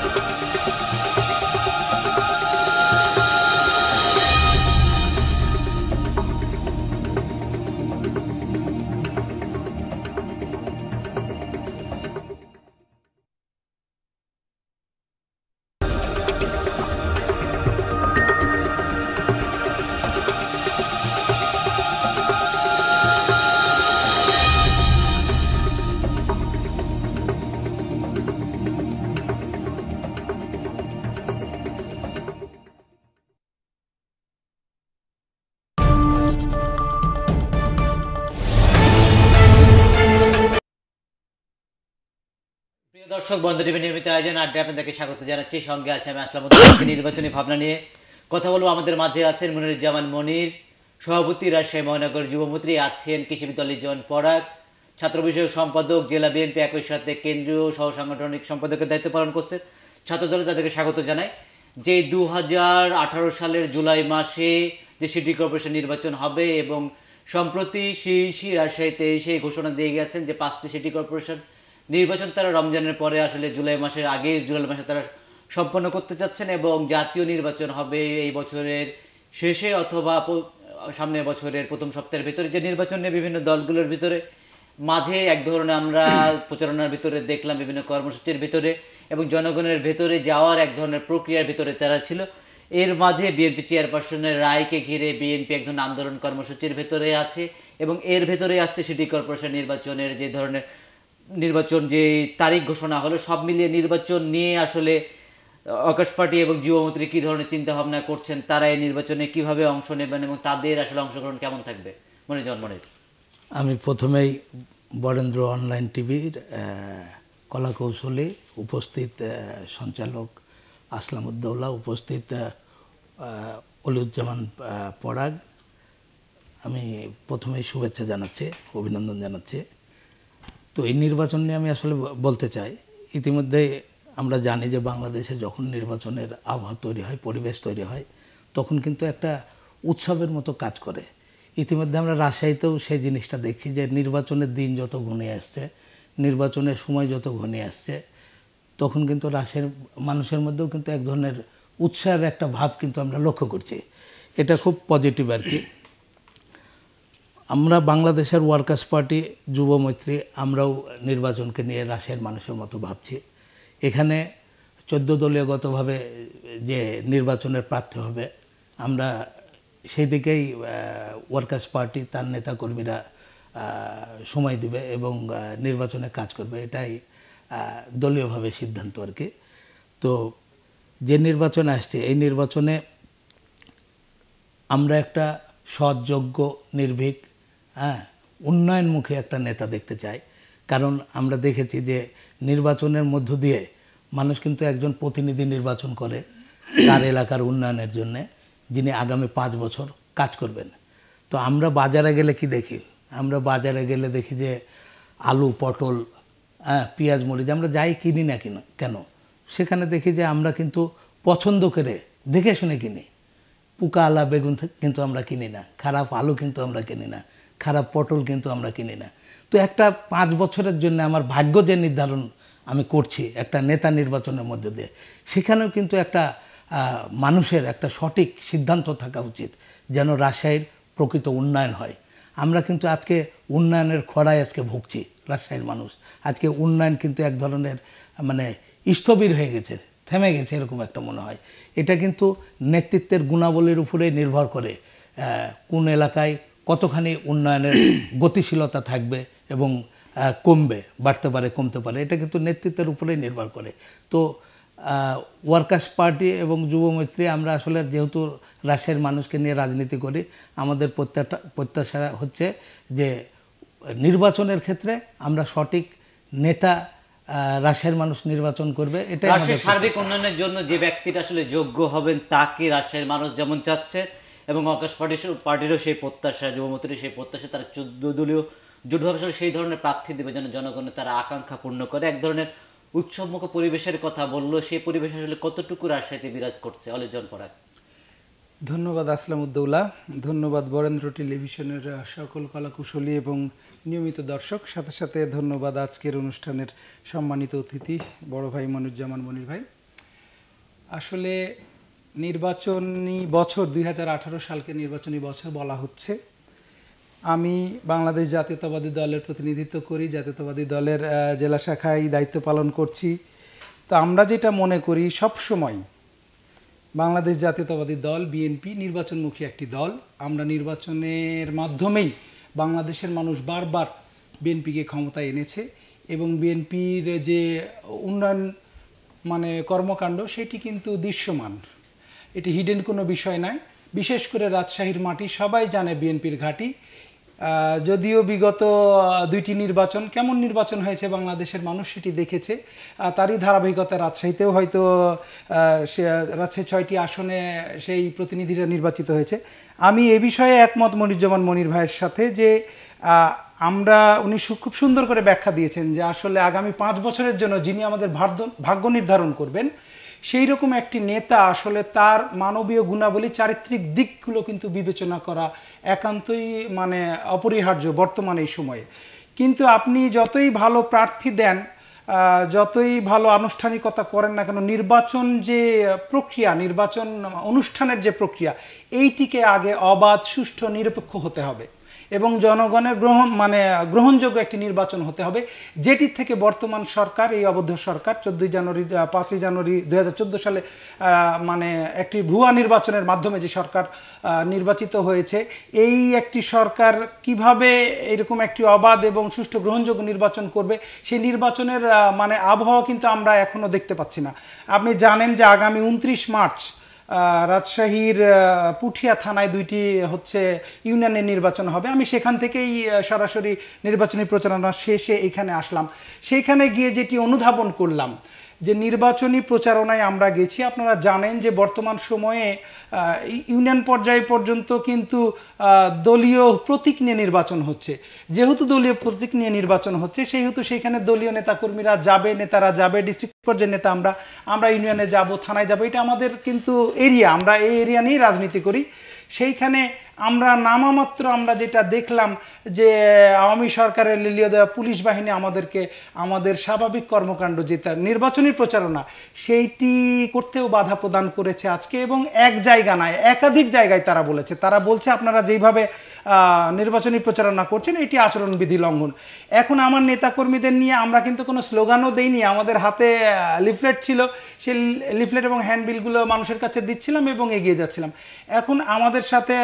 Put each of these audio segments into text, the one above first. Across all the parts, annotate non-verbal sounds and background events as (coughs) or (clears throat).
thank you দর্শক বন্ধু TV নির্মিত আয়োজন আড্ডা আপনাদেরকে স্বাগত জানাচ্ছি সঙ্গে আছে আমি আসলাম নির্বাচনী ভাবনা নিয়ে কথা বলবো আমাদের মাঝে আছেন মনিরুজ্জামান মনির সভাপতি রাজশাহী মহানগর যুবমন্ত্রী আছেন কৃষি বিদ্যালয়ের জন পরাগ ছাত্র বিষয়ক সম্পাদক জেলা বিএনপি একই সাথে কেন্দ্রীয় সহ সাংগঠনিক সম্পাদকের দায়িত্ব পালন করছেন ছাত্র দলে তাদেরকে স্বাগত জানাই যে দু সালের জুলাই মাসে যে সিটি কর্পোরেশন নির্বাচন হবে এবং সম্প্রতি শ্রী শ্রী রাজশাহীতে সেই ঘোষণা দিয়ে গেছেন যে পাঁচটি সিটি কর্পোরেশন নির্বাচন তারা রমজানের পরে আসলে জুলাই মাসের আগে জুলাই মাসে তারা সম্পন্ন করতে চাচ্ছেন এবং জাতীয় নির্বাচন হবে এই বছরের শেষে অথবা সামনের বছরের প্রথম সপ্তাহের ভিতরে যে নির্বাচন নিয়ে বিভিন্ন দলগুলোর ভিতরে মাঝে এক ধরনের আমরা (coughs) প্রচারণার ভিতরে দেখলাম বিভিন্ন কর্মসূচির ভিতরে এবং জনগণের ভেতরে যাওয়ার এক ধরনের প্রক্রিয়ার ভিতরে তারা ছিল এর মাঝে বিএনপি চেয়ারপারসনের রায়কে ঘিরে বিএনপি এক ধরনের আন্দোলন কর্মসূচির ভেতরে আছে এবং এর ভেতরে আসছে সিটি কর্পোরেশন নির্বাচনের যে ধরনের নির্বাচন যে তারিখ ঘোষণা হলো সব মিলিয়ে নির্বাচন নিয়ে আসলে আকাশ পার্টি এবং যুবমন্ত্রী কী ধরনের চিন্তাভাবনা করছেন তারা এই নির্বাচনে কিভাবে অংশ নেবেন এবং তাদের আসলে অংশগ্রহণ কেমন থাকবে মনে জন্মনের আমি প্রথমেই বরেন্দ্র অনলাইন টিভির কলাকৌশলী উপস্থিত সঞ্চালক আসলাম উদ্দৌলা উপস্থিত অলিউজ্জামান পরাগ আমি প্রথমেই শুভেচ্ছা জানাচ্ছি অভিনন্দন জানাচ্ছি তো এই নির্বাচন নিয়ে আমি আসলে বলতে চাই ইতিমধ্যে আমরা জানি যে বাংলাদেশে যখন নির্বাচনের আবহাওয়া তৈরি হয় পরিবেশ তৈরি হয় তখন কিন্তু একটা উৎসবের মতো কাজ করে ইতিমধ্যে আমরা রাজশাহীতেও সেই জিনিসটা দেখছি যে নির্বাচনের দিন যত ঘনিয়ে আসছে নির্বাচনের সময় যত ঘনিয়ে আসছে তখন কিন্তু রাশের মানুষের মধ্যেও কিন্তু এক ধরনের উৎসাহের একটা ভাব কিন্তু আমরা লক্ষ্য করছি এটা খুব পজিটিভ আর কি আমরা বাংলাদেশের ওয়ার্কার্স পার্টি যুব মৈত্রী আমরাও নির্বাচনকে নিয়ে রাশিয়ার মানুষের মতো ভাবছি এখানে চোদ্দ দলীয়গতভাবে যে নির্বাচনের প্রার্থী হবে আমরা সেই দিকেই ওয়ার্কার্স পার্টি তার নেতাকর্মীরা সময় দিবে এবং নির্বাচনে কাজ করবে এটাই দলীয়ভাবে সিদ্ধান্ত আর কি তো যে নির্বাচন আসছে এই নির্বাচনে আমরা একটা সৎযোগ্য নির্ভীক হ্যাঁ উন্নয়নমুখী একটা নেতা দেখতে চাই কারণ আমরা দেখেছি যে নির্বাচনের মধ্য দিয়ে মানুষ কিন্তু একজন প্রতিনিধি নির্বাচন করে তার এলাকার উন্নয়নের জন্যে যিনি আগামী পাঁচ বছর কাজ করবেন তো আমরা বাজারে গেলে কি দেখি আমরা বাজারে গেলে দেখি যে আলু পটল হ্যাঁ পেঁয়াজ মরিচ আমরা যাই কিনি না কিনো কেন সেখানে দেখি যে আমরা কিন্তু পছন্দ করে দেখে শুনে কিনি পোকা আলা বেগুন কিন্তু আমরা কিনি না খারাপ আলু কিন্তু আমরা কিনি না খারাপ পটল কিন্তু আমরা কিনি না তো একটা পাঁচ বছরের জন্য আমার ভাগ্য যে নির্ধারণ আমি করছি একটা নেতা নির্বাচনের মধ্যে দিয়ে সেখানেও কিন্তু একটা মানুষের একটা সঠিক সিদ্ধান্ত থাকা উচিত যেন রাজশাহীর প্রকৃত উন্নয়ন হয় আমরা কিন্তু আজকে উন্নয়নের খরায় আজকে ভুগছি রাজশাহীর মানুষ আজকে উন্নয়ন কিন্তু এক ধরনের মানে স্থবির হয়ে গেছে থেমে গেছে এরকম একটা মনে হয় এটা কিন্তু নেতৃত্বের গুণাবলীর উপরে নির্ভর করে কোন এলাকায় কতখানি উন্নয়নের (clears throat) গতিশীলতা থাকবে এবং কমবে বাড়তে পারে কমতে পারে এটা কিন্তু নেতৃত্বের উপরেই নির্ভর করে তো ওয়ার্কার্স পার্টি এবং যুবমৈত্রী আমরা আসলে যেহেতু রাশিয়ার মানুষকে নিয়ে রাজনীতি করি আমাদের প্রত্যাশা প্রত্যাশা হচ্ছে যে নির্বাচনের ক্ষেত্রে আমরা সঠিক নেতা রাশিয়ার মানুষ নির্বাচন করবে এটা সার্বিক উন্নয়নের জন্য যে ব্যক্তিটা আসলে যোগ্য হবেন তাকে রাশিয়ার মানুষ যেমন চাচ্ছে এবং অকাশ পার্টির পার্টিরও সেই প্রত্যাশা যুবমতির সেই প্রত্যাশা তারা চোদ্দ দলীয় জোটভাবে সেই ধরনের প্রার্থী দেবে যেন জনগণের তারা আকাঙ্ক্ষা পূর্ণ করে এক ধরনের উৎসবমুখ পরিবেশের কথা বললো সেই পরিবেশ আসলে কতটুকু রাজশাহীতে বিরাজ করছে অলেজন পরাগ ধন্যবাদ আসলাম উদ্দৌলা ধন্যবাদ বরেন্দ্র টেলিভিশনের সকল কলাকুশলী এবং নিয়মিত দর্শক সাথে সাথে ধন্যবাদ আজকের অনুষ্ঠানের সম্মানিত অতিথি বড় ভাই মনুজ্জামান মনির ভাই আসলে নির্বাচনী বছর দুই সালকে নির্বাচনী বছর বলা হচ্ছে আমি বাংলাদেশ জাতীয়তাবাদী দলের প্রতিনিধিত্ব করি জাতীয়তাবাদী দলের জেলা শাখায় দায়িত্ব পালন করছি তো আমরা যেটা মনে করি সব সময় বাংলাদেশ জাতীয়তাবাদী দল বিএনপি নির্বাচনমুখী একটি দল আমরা নির্বাচনের মাধ্যমেই বাংলাদেশের মানুষ বারবার বিএনপিকে ক্ষমতায় এনেছে এবং বিএনপির যে উন্নয়ন মানে কর্মকাণ্ড সেটি কিন্তু দৃশ্যমান এটি হিডেন কোনো বিষয় নাই বিশেষ করে রাজশাহীর মাটি সবাই জানে বিএনপির ঘাঁটি যদিও বিগত দুইটি নির্বাচন কেমন নির্বাচন হয়েছে বাংলাদেশের মানুষ সেটি দেখেছে তারই ধারাবাহিকতা রাজশাহীতেও হয়তো সে রাজশাহী ছয়টি আসনে সেই প্রতিনিধিরা নির্বাচিত হয়েছে আমি এ বিষয়ে একমত মনিরুজ্জামান মনির ভাইয়ের সাথে যে আমরা উনি খুব সুন্দর করে ব্যাখ্যা দিয়েছেন যে আসলে আগামী পাঁচ বছরের জন্য যিনি আমাদের ভাগ্য নির্ধারণ করবেন সেই রকম একটি নেতা আসলে তার মানবীয় গুণাবলী চারিত্রিক দিকগুলো কিন্তু বিবেচনা করা একান্তই মানে অপরিহার্য বর্তমান এই সময়ে কিন্তু আপনি যতই ভালো প্রার্থী দেন যতই ভালো আনুষ্ঠানিকতা করেন না কেন নির্বাচন যে প্রক্রিয়া নির্বাচন অনুষ্ঠানের যে প্রক্রিয়া এইটিকে আগে অবাধ সুষ্ঠু নিরপেক্ষ হতে হবে এবং জনগণের গ্রহণ মানে গ্রহণযোগ্য একটি নির্বাচন হতে হবে যেটি থেকে বর্তমান সরকার এই অবৈধ সরকার চোদ্দোই জানুয়ারি পাঁচই জানুয়ারি দু সালে মানে একটি ভুয়া নির্বাচনের মাধ্যমে যে সরকার নির্বাচিত হয়েছে এই একটি সরকার কিভাবে এরকম একটি অবাধ এবং সুষ্ঠু গ্রহণযোগ্য নির্বাচন করবে সেই নির্বাচনের মানে আবহাওয়া কিন্তু আমরা এখনও দেখতে পাচ্ছি না আপনি জানেন যে আগামী উনত্রিশ মার্চ রাজশাহীর পুঠিয়া থানায় দুইটি হচ্ছে ইউনিয়নের নির্বাচন হবে আমি সেখান থেকেই সরাসরি নির্বাচনী প্রচারণা শেষে এখানে আসলাম সেইখানে গিয়ে যেটি অনুধাবন করলাম যে নির্বাচনী প্রচারণায় আমরা গেছি আপনারা জানেন যে বর্তমান সময়ে ইউনিয়ন পর্যায় পর্যন্ত কিন্তু দলীয় প্রতীক নিয়ে নির্বাচন হচ্ছে যেহেতু দলীয় প্রতীক নিয়ে নির্বাচন হচ্ছে সেহেতু সেখানে দলীয় নেতাকর্মীরা যাবে নেতারা যাবে ডিস্ট্রিক্ট পর্যায়ের নেতা আমরা আমরা ইউনিয়নে যাব থানায় যাব এটা আমাদের কিন্তু এরিয়া আমরা এই এরিয়া নিয়েই রাজনীতি করি সেইখানে আমরা নামামাত্র আমরা যেটা দেখলাম যে আওয়ামী সরকারের লিলিয়ে দেওয়া পুলিশ বাহিনী আমাদেরকে আমাদের স্বাভাবিক কর্মকাণ্ড যেটা নির্বাচনী প্রচারণা সেইটি করতেও বাধা প্রদান করেছে আজকে এবং এক জায়গা নয় একাধিক জায়গায় তারা বলেছে তারা বলছে আপনারা যেইভাবে নির্বাচনী প্রচারণা করছেন এটি আচরণবিধি লঙ্ঘন এখন আমার নেতাকর্মীদের নিয়ে আমরা কিন্তু কোনো স্লোগানও দেইনি আমাদের হাতে লিফলেট ছিল সে লিফলেট এবং হ্যান্ডবিলগুলো মানুষের কাছে দিচ্ছিলাম এবং এগিয়ে যাচ্ছিলাম এখন আমাদের সাথে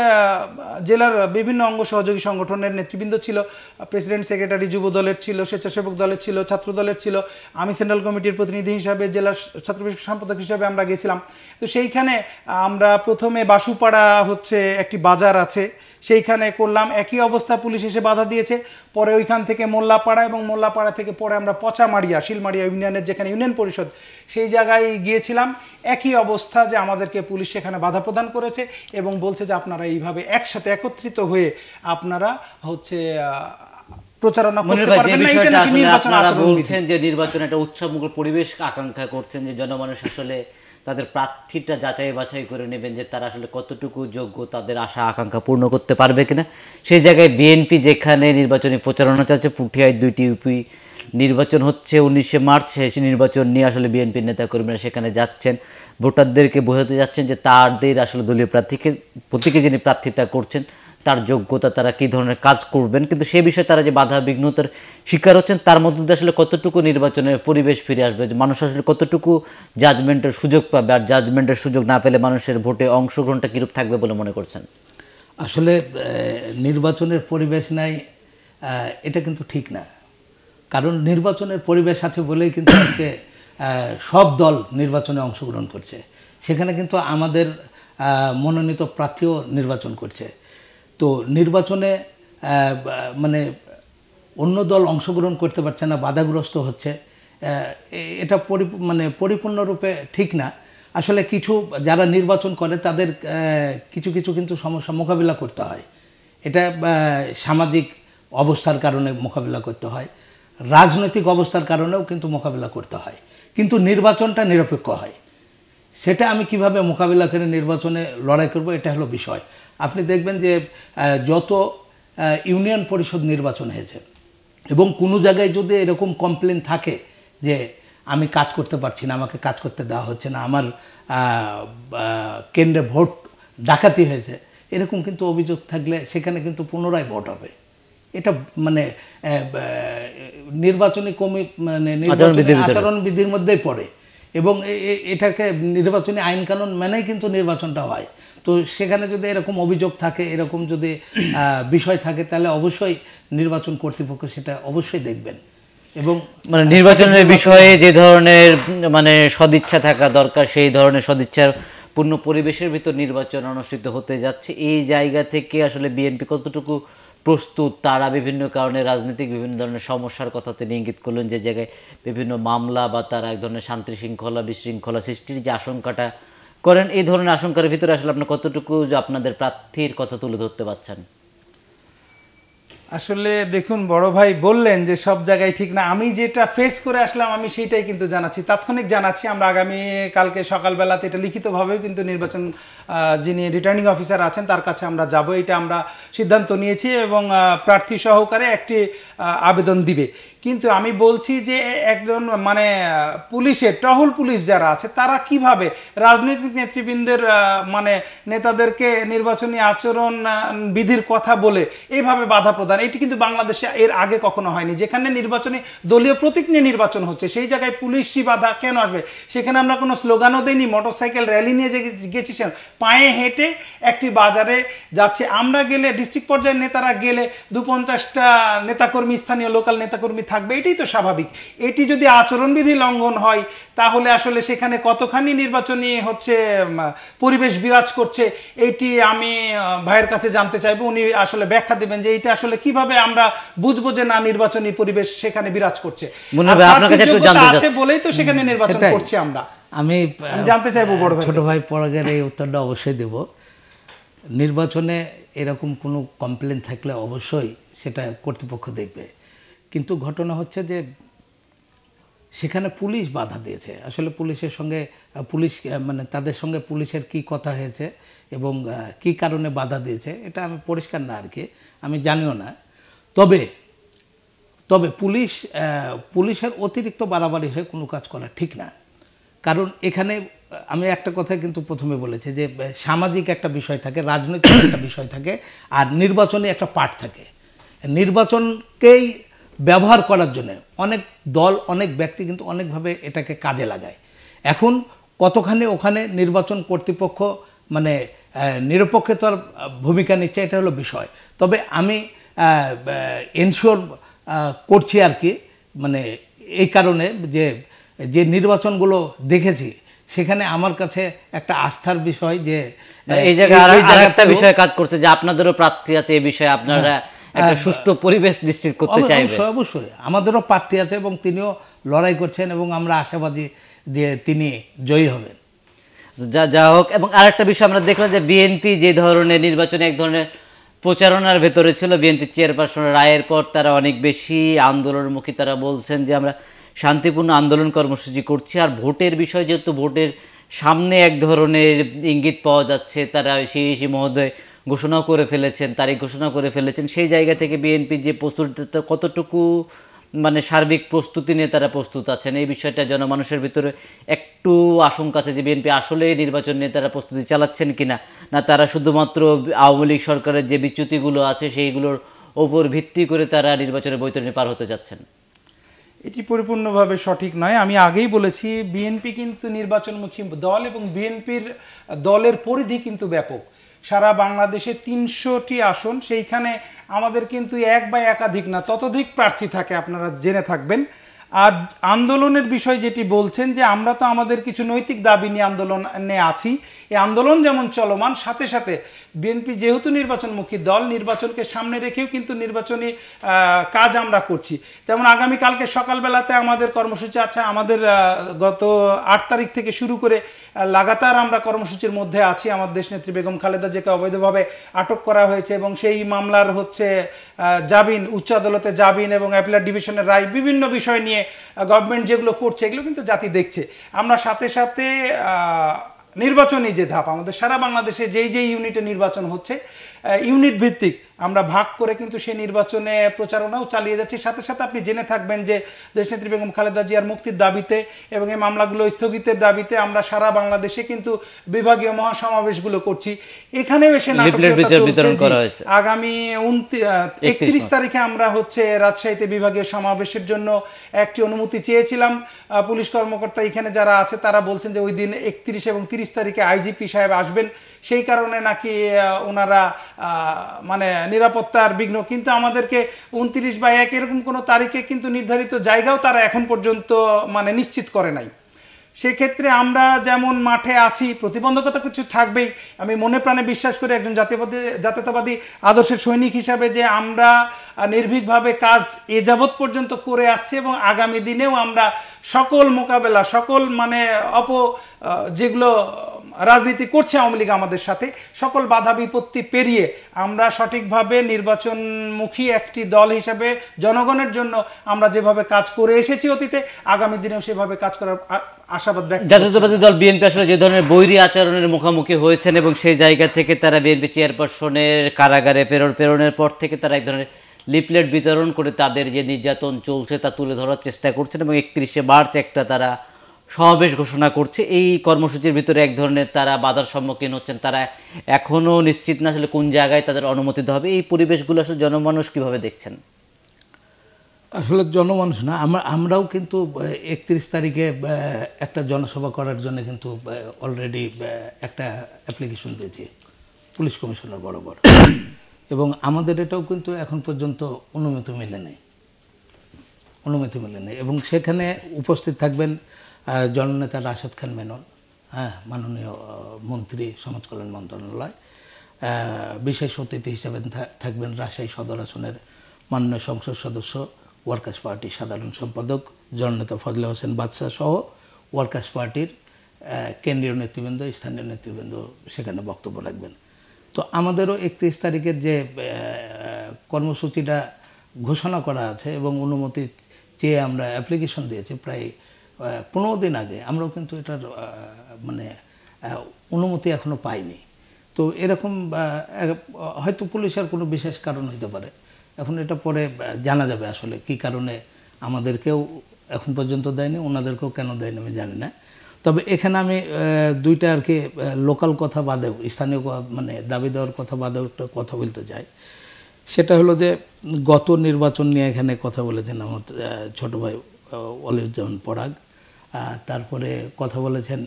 জেলার বিভিন্ন অঙ্গ সহযোগী সংগঠনের নেতৃবৃন্দ ছিল প্রেসিডেন্ট সেক্রেটারি যুব দলের ছিল স্বেচ্ছাসেবক দলের ছিল ছাত্র দলের ছিল আমি সেন্ট্রাল কমিটির প্রতিনিধি হিসাবে জেলার ছাত্র সম্পাদক হিসাবে আমরা গেছিলাম তো সেইখানে আমরা প্রথমে বাসুপাড়া হচ্ছে একটি বাজার আছে সেইখানে করলাম একই অবস্থা পুলিশ এসে বাধা দিয়েছে পরে ওইখান থেকে মোল্লাপাড়া এবং মোল্লাপাড়া থেকে পরে আমরা পচামারিয়া শিলমারিয়া ইউনিয়নের যেখানে ইউনিয়ন পরিষদ সেই জায়গায় গিয়েছিলাম একই অবস্থা যে আমাদেরকে পুলিশ সেখানে বাধা প্রদান করেছে এবং বলছে যে আপনারা এইভাবে একসাথে একত্রিত হয়ে আপনারা হচ্ছে প্রচারণা যে বিষয়টা আসলে যে নির্বাচন একটা উৎসবমুখর পরিবেশ আকাঙ্ক্ষা করছেন যে জনমানুষ আসলে তাদের প্রার্থীটা যাচাই বাছাই করে নেবেন যে তারা আসলে কতটুকু যোগ্য তাদের আশা আকাঙ্ক্ষা পূর্ণ করতে পারবে কিনা সেই জায়গায় বিএনপি যেখানে নির্বাচনী প্রচারণা চাচ্ছে পুঠিয়ায় দুইটি ইউপি নির্বাচন হচ্ছে উনিশে মার্চ সেই নির্বাচন নিয়ে আসলে বিএনপির নেতাকর্মীরা সেখানে যাচ্ছেন ভোটারদেরকে বোঝাতে যাচ্ছেন যে তাদের আসলে দলীয় প্রার্থীকে প্রতীকে যিনি প্রার্থিতা করছেন তার যোগ্যতা তারা কী ধরনের কাজ করবেন কিন্তু সে বিষয়ে তারা যে বাধা বিঘ্নতার শিকার হচ্ছেন তার মধ্যে দিয়ে আসলে কতটুকু নির্বাচনের পরিবেশ ফিরে আসবে মানুষ আসলে কতটুকু জাজমেন্টের সুযোগ পাবে আর জাজমেন্টের সুযোগ না পেলে মানুষের ভোটে অংশগ্রহণটা কীরূপ থাকবে বলে মনে করছেন আসলে নির্বাচনের পরিবেশ নাই এটা কিন্তু ঠিক না কারণ নির্বাচনের পরিবেশ আছে বলেই কিন্তু আজকে সব দল নির্বাচনে অংশগ্রহণ করছে সেখানে কিন্তু আমাদের মনোনীত প্রার্থীও নির্বাচন করছে তো নির্বাচনে মানে অন্য দল অংশগ্রহণ করতে পারছে না বাধাগ্রস্ত হচ্ছে এটা পরি মানে পরিপূর্ণরূপে ঠিক না আসলে কিছু যারা নির্বাচন করে তাদের কিছু কিছু কিন্তু সমস্যা মোকাবিলা করতে হয় এটা সামাজিক অবস্থার কারণে মোকাবিলা করতে হয় রাজনৈতিক অবস্থার কারণেও কিন্তু মোকাবিলা করতে হয় কিন্তু নির্বাচনটা নিরপেক্ষ হয় সেটা আমি কিভাবে মোকাবিলা করে নির্বাচনে লড়াই করব এটা হলো বিষয় আপনি দেখবেন যে যত ইউনিয়ন পরিষদ নির্বাচন হয়েছে এবং কোনো জায়গায় যদি এরকম কমপ্লেন থাকে যে আমি কাজ করতে পারছি না আমাকে কাজ করতে দেওয়া হচ্ছে না আমার কেন্দ্রে ভোট ডাকাতি হয়েছে এরকম কিন্তু অভিযোগ থাকলে সেখানে কিন্তু পুনরায় ভোট হবে এটা মানে নির্বাচনী কমি মানে আচরণ বিধির মধ্যেই পড়ে এবং এটাকে নির্বাচনী আইন কানুন মেনেই কিন্তু নির্বাচনটা হয় তো সেখানে যদি এরকম অভিযোগ থাকে এরকম যদি বিষয় থাকে তাহলে অবশ্যই নির্বাচন কর্তৃপক্ষ সেটা অবশ্যই দেখবেন এবং মানে নির্বাচনের বিষয়ে যে ধরনের মানে সদিচ্ছা থাকা দরকার সেই ধরনের সদিচ্ছার পূর্ণ পরিবেশের ভিতর নির্বাচন অনুষ্ঠিত হতে যাচ্ছে এই জায়গা থেকে আসলে বিএনপি কতটুকু প্রস্তুত তারা বিভিন্ন কারণে রাজনৈতিক বিভিন্ন ধরনের সমস্যার কথা তিনি ইঙ্গিত করলেন যে জায়গায় বিভিন্ন মামলা বা তারা এক ধরনের শান্তি শৃঙ্খলা বিশৃঙ্খলা সৃষ্টির যে আশঙ্কাটা করেন এই ধরনের আশঙ্কার ভিতরে আসলে আপনি কতটুকু আপনাদের প্রার্থীর কথা তুলে ধরতে পারছেন আসলে দেখুন বড় ভাই বললেন যে সব জায়গায় ঠিক না আমি যেটা ফেস করে আসলাম আমি সেটাই কিন্তু জানাচ্ছি তাৎক্ষণিক জানাচ্ছি আমরা আগামী কালকে সকালবেলাতে এটা লিখিতভাবে কিন্তু নির্বাচন যিনি রিটার্নিং অফিসার আছেন তার কাছে আমরা যাব এটা আমরা সিদ্ধান্ত নিয়েছি এবং প্রার্থী সহকারে একটি আবেদন দিবে কিন্তু আমি বলছি যে একজন মানে পুলিশের টহল পুলিশ যারা আছে তারা কিভাবে রাজনৈতিক নেতৃবৃন্দের মানে নেতাদেরকে নির্বাচনী আচরণ বিধির কথা বলে এইভাবে বাধা প্রদান এটি কিন্তু বাংলাদেশে এর আগে কখনো হয়নি যেখানে নির্বাচনে দলীয় প্রতীক নিয়ে নির্বাচন হচ্ছে সেই জায়গায় পুলিশি বাধা কেন আসবে সেখানে আমরা কোনো স্লোগানও দিইনি মোটরসাইকেল র্যালি নিয়ে গেছি পায়ে হেঁটে একটি বাজারে যাচ্ছে আমরা গেলে ডিস্ট্রিক্ট পর্যায়ের নেতারা গেলে দু পঞ্চাশটা নেতাকর্মী স্থানীয় লোকাল নেতাকর্মী থাকবে এটাই তো স্বাভাবিক এটি যদি আচরণবিধি লঙ্ঘন হয় তাহলে আসলে সেখানে কতখানি নির্বাচনী হচ্ছে পরিবেশ বিরাজ করছে এইটি আমি ভাইয়ের কাছে জানতে চাইবো উনি আসলে ব্যাখ্যা দেবেন যে এইটা আসলে কি কিভাবে আমরা বুঝবো যে না নির্বাচনী পরিবেশ সেখানে বিরাজ করছে বলেই তো সেখানে নির্বাচন করছি আমরা আমি জানতে চাইবো বড় ছোট ভাই পরাগের এই উত্তরটা অবশ্যই দেব নির্বাচনে এরকম কোনো কমপ্লেন থাকলে অবশ্যই সেটা কর্তৃপক্ষ দেখবে কিন্তু ঘটনা হচ্ছে যে সেখানে পুলিশ বাধা দিয়েছে আসলে পুলিশের সঙ্গে পুলিশ মানে তাদের সঙ্গে পুলিশের কি কথা হয়েছে এবং কি কারণে বাধা দিয়েছে এটা আমি পরিষ্কার না আর কি আমি জানিও না তবে তবে পুলিশ পুলিশের অতিরিক্ত বাড়াবাড়ি হয়ে কোনো কাজ করা ঠিক না কারণ এখানে আমি একটা কথা কিন্তু প্রথমে বলেছি যে সামাজিক একটা বিষয় থাকে রাজনৈতিক একটা বিষয় থাকে আর নির্বাচনে একটা পার্ট থাকে নির্বাচনকেই ব্যবহার করার জন্য অনেক দল অনেক ব্যক্তি কিন্তু অনেকভাবে এটাকে কাজে লাগায় এখন কতখানি ওখানে নির্বাচন কর্তৃপক্ষ মানে নিরপেক্ষতার ভূমিকা নিচ্ছে এটা হলো বিষয় তবে আমি এনশিওর করছি আর কি মানে এই কারণে যে যে নির্বাচনগুলো দেখেছি সেখানে আমার কাছে একটা আস্থার বিষয় যে এই জায়গায় আর একটা বিষয়ে কাজ করছে যে আপনাদেরও প্রার্থী আছে এই বিষয়ে হ্যাঁ। আপনারা একটা সুষ্ঠু পরিবেশ নিশ্চিত করতে চাই অবশ্যই অবশ্যই আমাদেরও প্রার্থী আছে এবং তিনিও লড়াই করছেন এবং আমরা আশাবাদী যে তিনি জয়ী হবেন যা যা হোক এবং আর একটা বিষয় আমরা দেখলাম যে বিএনপি যে ধরনের নির্বাচনে এক ধরনের প্রচারণার ভেতরে ছিল বিএনপি চেয়ারপারসন রায়ের পর তারা অনেক বেশি আন্দোলনমুখী তারা বলছেন যে আমরা শান্তিপূর্ণ আন্দোলন কর্মসূচি করছি আর ভোটের বিষয় যেহেতু ভোটের সামনে এক ধরনের ইঙ্গিত পাওয়া যাচ্ছে তারা সেই সেই মহোদয় ঘোষণাও করে ফেলেছেন তারিখ ঘোষণা করে ফেলেছেন সেই জায়গা থেকে বিএনপি যে প্রস্তুতি কতটুকু মানে সার্বিক প্রস্তুতি নিয়ে তারা প্রস্তুত আছেন এই বিষয়টা জনমানুষের ভিতরে একটু আশঙ্কা আছে যে বিএনপি আসলে নির্বাচন নিয়ে তারা প্রস্তুতি চালাচ্ছেন কি না না তারা শুধুমাত্র আওয়ামী লীগ সরকারের যে বিচ্যুতিগুলো আছে সেইগুলোর ওপর ভিত্তি করে তারা নির্বাচনে বৈতরণী পার হতে যাচ্ছেন এটি পরিপূর্ণভাবে সঠিক নয় আমি আগেই বলেছি বিএনপি কিন্তু নির্বাচনমুখী দল এবং বিএনপির দলের পরিধি কিন্তু ব্যাপক সারা বাংলাদেশে তিনশোটি আসন সেইখানে আমাদের কিন্তু এক বা একাধিক না ততোধিক প্রার্থী থাকে আপনারা জেনে থাকবেন আর আন্দোলনের বিষয় যেটি বলছেন যে আমরা তো আমাদের কিছু নৈতিক দাবি নিয়ে আন্দোলনে আছি এই আন্দোলন যেমন চলমান সাথে সাথে বিএনপি যেহেতু নির্বাচনমুখী দল নির্বাচনকে সামনে রেখেও কিন্তু নির্বাচনী কাজ আমরা করছি তেমন আগামীকালকে সকালবেলাতে আমাদের কর্মসূচি আছে আমাদের গত আট তারিখ থেকে শুরু করে লাগাতার আমরা কর্মসূচির মধ্যে আছি আমার দেশনেত্রী বেগম খালেদা যেকে অবৈধভাবে আটক করা হয়েছে এবং সেই মামলার হচ্ছে জাবিন উচ্চ আদালতে জাবিন এবং অ্যাপিলার ডিভিশনের রায় বিভিন্ন বিষয় নিয়ে গভর্নমেন্ট যেগুলো করছে এগুলো কিন্তু জাতি দেখছে আমরা সাথে সাথে নির্বাচনী যে ধাপ আমাদের সারা বাংলাদেশে যেই যেই ইউনিটে নির্বাচন হচ্ছে ইউনিট ভিত্তিক আমরা ভাগ করে কিন্তু সেই নির্বাচনে প্রচারণাও চালিয়ে যাচ্ছি সাথে সাথে আপনি জেনে থাকবেন যে দেশনেত্রী বেগম খালেদা জিয়ার মুক্তির দাবিতে এবং এই মামলাগুলো স্থগিতের দাবিতে আমরা সারা বাংলাদেশে কিন্তু বিভাগীয় মহাসমাবেশগুলো করছি এখানেও এসে আগামী একত্রিশ তারিখে আমরা হচ্ছে রাজশাহীতে বিভাগীয় সমাবেশের জন্য একটি অনুমতি চেয়েছিলাম পুলিশ কর্মকর্তা এখানে যারা আছে তারা বলছেন যে ওই দিন একত্রিশ এবং তিরিশ তারিখে আইজিপি সাহেব আসবেন সেই কারণে নাকি ওনারা মানে নিরাপত্তার বিঘ্ন কিন্তু আমাদেরকে উনত্রিশ বা এক এরকম কোনো তারিখে কিন্তু নির্ধারিত জায়গাও তারা এখন পর্যন্ত মানে নিশ্চিত করে নাই সেক্ষেত্রে আমরা যেমন মাঠে আছি প্রতিবন্ধকতা কিছু থাকবেই আমি মনে প্রাণে বিশ্বাস করি একজন জাতীয়বাদী জাতীয়তাবাদী আদর্শের সৈনিক হিসাবে যে আমরা নির্ভীকভাবে কাজ এ যাবৎ পর্যন্ত করে আসছি এবং আগামী দিনেও আমরা সকল মোকাবেলা সকল মানে অপ যেগুলো রাজনীতি করছে আওয়ামী লীগ আমাদের সাথে সকল বাধা বিপত্তি পেরিয়ে আমরা সঠিকভাবে নির্বাচনমুখী একটি দল হিসাবে জনগণের জন্য আমরা যেভাবে কাজ করে এসেছি অতীতে আগামী দিনেও সেভাবে কাজ করার আশাবাদ জাতীয়তাবাদী দল বিএনপি আসলে যে ধরনের বৈরী আচরণের মুখোমুখি হয়েছেন এবং সেই জায়গা থেকে তারা বিএনপি চেয়ারপারসনের কারাগারে প্রেরণ প্রেরণের পর থেকে তারা এক ধরনের লিফলেট বিতরণ করে তাদের যে নির্যাতন চলছে তা তুলে ধরার চেষ্টা করছেন এবং একত্রিশে মার্চ একটা তারা সমাবেশ ঘোষণা করছে এই কর্মসূচির ভিতরে এক ধরনের তারা বাধার সম্মুখীন হচ্ছেন তারা এখনও নিশ্চিত না আসলে কোন জায়গায় তাদের অনুমতি হবে এই পরিবেশগুলো আসলে জনমানুষ কীভাবে দেখছেন আসলে জনমানুষ না আমরা আমরাও কিন্তু একত্রিশ তারিখে একটা জনসভা করার জন্য কিন্তু অলরেডি একটা অ্যাপ্লিকেশন দিয়েছি পুলিশ কমিশনার বরাবর (coughs) এবং আমাদের এটাও কিন্তু এখন পর্যন্ত অনুমতি মেলে নেই অনুমতি মেলে নেই এবং সেখানে উপস্থিত থাকবেন জননেতা রাশেদ খান মেনন হ্যাঁ মাননীয় মন্ত্রী সমাজকল্যাণ মন্ত্রণালয় বিশেষ অতিথি হিসেবে থাকবেন রাজশাহী সদর আসনের মাননীয় সংসদ সদস্য ওয়ার্কার্স পার্টির সাধারণ সম্পাদক জননেতা ফজলে হোসেন বাদশাহ সহ ওয়ার্কার্স পার্টির কেন্দ্রীয় নেতৃবৃন্দ স্থানীয় নেতৃবৃন্দ সেখানে বক্তব্য রাখবেন তো আমাদেরও একত্রিশ তারিখের যে কর্মসূচিটা ঘোষণা করা আছে এবং অনুমতি চেয়ে আমরা অ্যাপ্লিকেশন দিয়েছি প্রায় পনেরো দিন আগে আমরাও কিন্তু এটার মানে অনুমতি এখনও পাইনি তো এরকম হয়তো পুলিশের কোনো বিশেষ কারণ হইতে পারে এখন এটা পরে জানা যাবে আসলে কি কারণে আমাদেরকেও এখন পর্যন্ত দেয়নি ওনাদেরকেও কেন দেয়নি আমি জানি না তবে এখানে আমি দুইটা আর কি লোকাল কথা বাদেও স্থানীয় মানে দাবি দেওয়ার কথা বাদেও একটা কথা বলতে চাই সেটা হলো যে গত নির্বাচন নিয়ে এখানে কথা বলেছেন আমার ছোটো ভাই অলিউজ্জামান পরাগ তারপরে কথা বলেছেন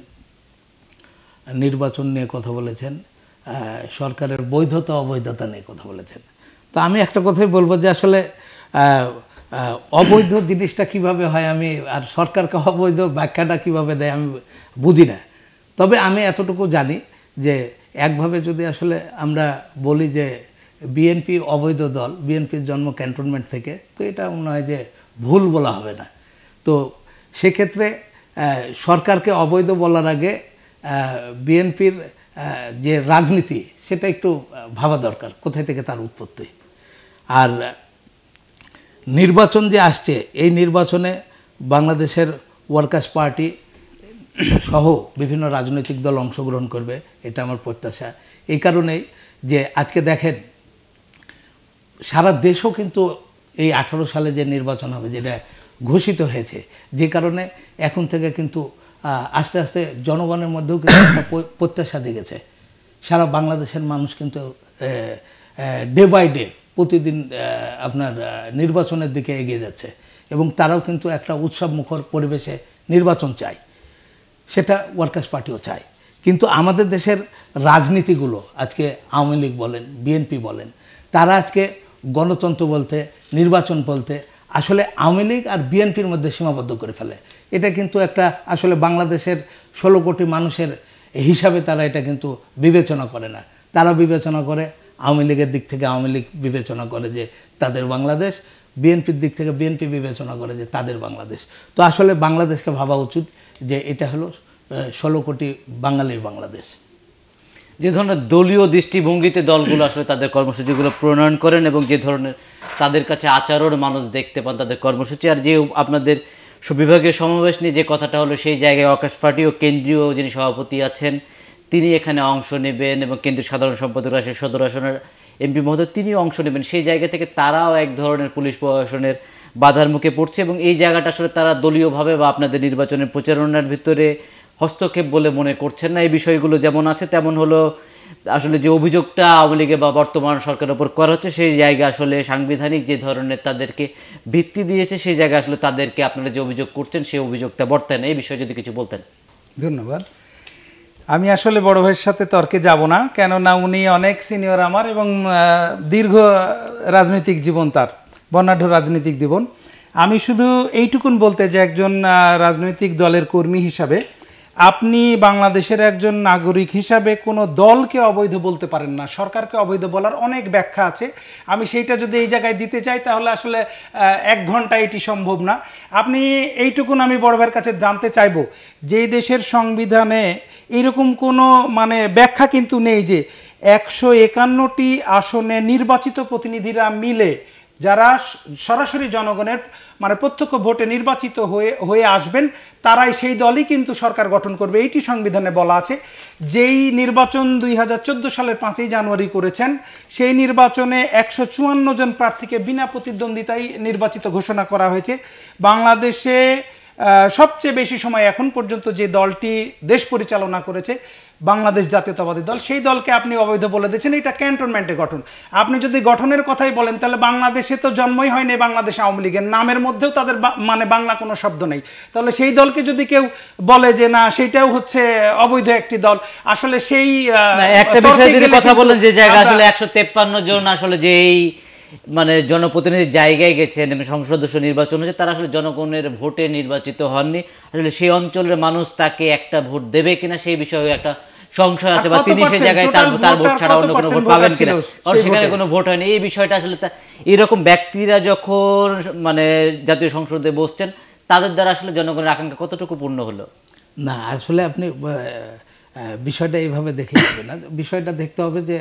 নির্বাচন নিয়ে কথা বলেছেন সরকারের বৈধতা অবৈধতা নিয়ে কথা বলেছেন তো আমি একটা কথাই বলবো যে আসলে অবৈধ জিনিসটা কিভাবে হয় আমি আর সরকারকে অবৈধ ব্যাখ্যাটা কিভাবে দেয় আমি বুঝি না তবে আমি এতটুকু জানি যে একভাবে যদি আসলে আমরা বলি যে বিএনপি অবৈধ দল বিএনপির জন্ম ক্যান্টনমেন্ট থেকে তো এটা মনে হয় যে ভুল বলা হবে না তো সেক্ষেত্রে সরকারকে অবৈধ বলার আগে বিএনপির যে রাজনীতি সেটা একটু ভাবা দরকার কোথায় থেকে তার উৎপত্তি আর নির্বাচন যে আসছে এই নির্বাচনে বাংলাদেশের ওয়ার্কার্স পার্টি সহ বিভিন্ন রাজনৈতিক দল অংশগ্রহণ করবে এটা আমার প্রত্যাশা এই কারণেই যে আজকে দেখেন সারা দেশও কিন্তু এই আঠারো সালে যে নির্বাচন হবে যেটা ঘোষিত হয়েছে যে কারণে এখন থেকে কিন্তু আস্তে আস্তে জনগণের মধ্যেও কিন্তু একটা প্রত্যাশা দেখেছে সারা বাংলাদেশের মানুষ কিন্তু ডে বাই ডে প্রতিদিন আপনার নির্বাচনের দিকে এগিয়ে যাচ্ছে এবং তারাও কিন্তু একটা উৎসবমুখর পরিবেশে নির্বাচন চায় সেটা ওয়ার্কার্স পার্টিও চায় কিন্তু আমাদের দেশের রাজনীতিগুলো আজকে আওয়ামী লীগ বলেন বিএনপি বলেন তারা আজকে গণতন্ত্র বলতে নির্বাচন বলতে আসলে আওয়ামী লীগ আর বিএনপির মধ্যে সীমাবদ্ধ করে ফেলে এটা কিন্তু একটা আসলে বাংলাদেশের ষোলো কোটি মানুষের হিসাবে তারা এটা কিন্তু বিবেচনা করে না তারা বিবেচনা করে আওয়ামী লীগের দিক থেকে আওয়ামী লীগ বিবেচনা করে যে তাদের বাংলাদেশ বিএনপির দিক থেকে বিএনপি বিবেচনা করে যে তাদের বাংলাদেশ তো আসলে বাংলাদেশকে ভাবা উচিত যে এটা হলো ষোলো কোটি বাঙালির বাংলাদেশ যে ধরনের দলীয় দৃষ্টিভঙ্গিতে দলগুলো আসলে তাদের কর্মসূচিগুলো প্রণয়ন করেন এবং যে ধরনের তাদের কাছে আচরণ মানুষ দেখতে পান তাদের কর্মসূচি আর যে আপনাদের বিভাগীয় সমাবেশ নিয়ে যে কথাটা হলো সেই জায়গায় আকাশ পার্টি ও কেন্দ্রীয় যিনি সভাপতি আছেন তিনি এখানে অংশ নেবেন এবং কেন্দ্রীয় সাধারণ সম্পাদক রাশের সদর আসনের এমপি মহোদয় তিনিও অংশ নেবেন সেই জায়গা থেকে তারাও এক ধরনের পুলিশ প্রশাসনের বাধার মুখে পড়ছে এবং এই জায়গাটা আসলে তারা দলীয়ভাবে বা আপনাদের নির্বাচনের প্রচারণার ভিতরে হস্তক্ষেপ বলে মনে করছেন না এই বিষয়গুলো যেমন আছে তেমন হলো আসলে যে অভিযোগটা আওয়ামী লীগে বা বর্তমান সরকারের ওপর করা হচ্ছে সেই জায়গা আসলে সাংবিধানিক যে ধরনের তাদেরকে ভিত্তি দিয়েছে সেই জায়গা আসলে তাদেরকে আপনারা যে অভিযোগ করছেন সেই অভিযোগটা বর্তেন এই বিষয়ে যদি কিছু বলতেন ধন্যবাদ আমি আসলে বড় ভাইয়ের সাথে তর্কে যাব না কেননা উনি অনেক সিনিয়র আমার এবং দীর্ঘ রাজনৈতিক জীবন তার বর্ণাঢ্য রাজনৈতিক জীবন আমি শুধু এইটুকুন বলতে যে একজন রাজনৈতিক দলের কর্মী হিসাবে আপনি বাংলাদেশের একজন নাগরিক হিসাবে কোনো দলকে অবৈধ বলতে পারেন না সরকারকে অবৈধ বলার অনেক ব্যাখ্যা আছে আমি সেইটা যদি এই জায়গায় দিতে চাই তাহলে আসলে এক ঘন্টা এটি সম্ভব না আপনি এইটুকুন আমি বড়বের কাছে জানতে চাইব যে দেশের সংবিধানে এরকম কোনো মানে ব্যাখ্যা কিন্তু নেই যে একশো একান্নটি আসনে নির্বাচিত প্রতিনিধিরা মিলে যারা সরাসরি জনগণের মানে প্রত্যক্ষ ভোটে নির্বাচিত হয়ে হয়ে আসবেন তারাই সেই দলই কিন্তু সরকার গঠন করবে এইটি সংবিধানে বলা আছে যেই নির্বাচন দুই সালের পাঁচই জানুয়ারি করেছেন সেই নির্বাচনে একশো জন প্রার্থীকে বিনা প্রতিদ্বন্দ্বিতায় নির্বাচিত ঘোষণা করা হয়েছে বাংলাদেশে সবচেয়ে বেশি সময় এখন পর্যন্ত যে দলটি দেশ পরিচালনা করেছে বাংলাদেশ জাতীয়তাবাদী দল সেই দলকে আপনি অবৈধ বলে দিয়েছেন এটা ক্যান্টনমেন্টে গঠন আপনি যদি গঠনের কথাই বলেন তাহলে বাংলাদেশে তো জন্মই হয়নি বাংলাদেশ আওয়ামী লীগের নামের মধ্যেও তাদের মানে বাংলা কোনো শব্দ নেই তাহলে সেই দলকে যদি কেউ বলে যে না সেটাও হচ্ছে অবৈধ একটি দল আসলে সেই একটা বিষয় কথা বলেন যে জায়গা আসলে একশো তেপ্পান্ন জন আসলে যেই মানে জনপ্রতিনিধি জায়গায় গেছেন এবং সংসদস্য নির্বাচন হচ্ছে তারা আসলে জনগণের ভোটে নির্বাচিত হননি আসলে সেই অঞ্চলের মানুষ তাকে একটা ভোট দেবে কিনা সেই বিষয়ে একটা সংশয় আছে বা তিনি সেই জায়গায় তার তার ভোট ছাড়া অন্য কোনো ভোট পাবেন কিনা কারণ সেখানে কোনো ভোট হয়নি এই বিষয়টা আসলে এরকম ব্যক্তিরা যখন মানে জাতীয় সংসদে বসছেন তাদের দ্বারা আসলে জনগণের আকাঙ্ক্ষা কতটুকু পূর্ণ হলো না আসলে আপনি বিষয়টা এইভাবে দেখে নেবেন না বিষয়টা দেখতে হবে যে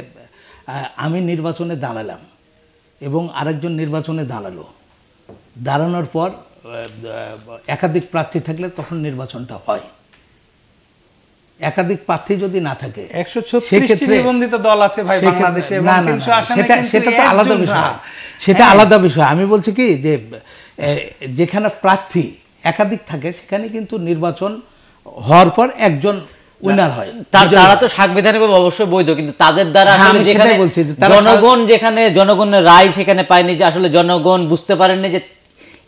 আমি নির্বাচনে দাঁড়ালাম এবং আরেকজন নির্বাচনে দাঁড়ালো দাঁড়ানোর পর একাধিক প্রার্থী থাকলে তখন নির্বাচনটা হয় একাধিক প্রার্থী যদি না থাকে সেটা হ্যাঁ। আলাদা বিষয় আমি বলছি কি যে যেখানে প্রার্থী একাধিক থাকে সেখানে কিন্তু নির্বাচন হওয়ার পর একজন উইনার হয় তারা তো সাংবিধানিকভাবে অবশ্যই বৈধ কিন্তু তাদের দ্বারা হ্যাঁ, আসলে যেখানে জনগণ যেখানে জনগণের রায় সেখানে পায়নি যে আসলে জনগণ বুঝতে পারেননি যে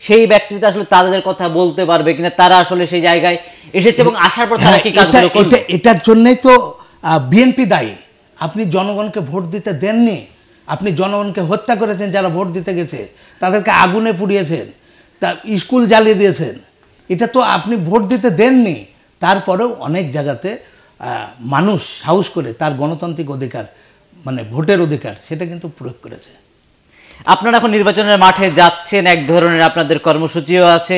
সেই ব্যক্তিটা আসলে তাদের কথা বলতে পারবে কিনা তারা আসলে সেই জায়গায় এসেছে এবং আসার পর তারা হ্যাঁ, কি কাজগুলো করবে এটার জন্যই তো বিএনপি দায়ী আপনি জনগণকে ভোট দিতে দেননি আপনি জনগণকে হত্যা করেছেন যারা ভোট দিতে গেছে তাদেরকে আগুনে পুড়িয়েছেন তা স্কুল জ্বালিয়ে দিয়েছেন এটা তো আপনি ভোট দিতে দেননি তারপরেও অনেক জায়গাতে মানুষ সাহস করে তার গণতান্ত্রিক অধিকার মানে ভোটের অধিকার সেটা কিন্তু প্রয়োগ করেছে আপনারা এখন নির্বাচনের মাঠে যাচ্ছেন এক ধরনের আপনাদের কর্মসূচিও আছে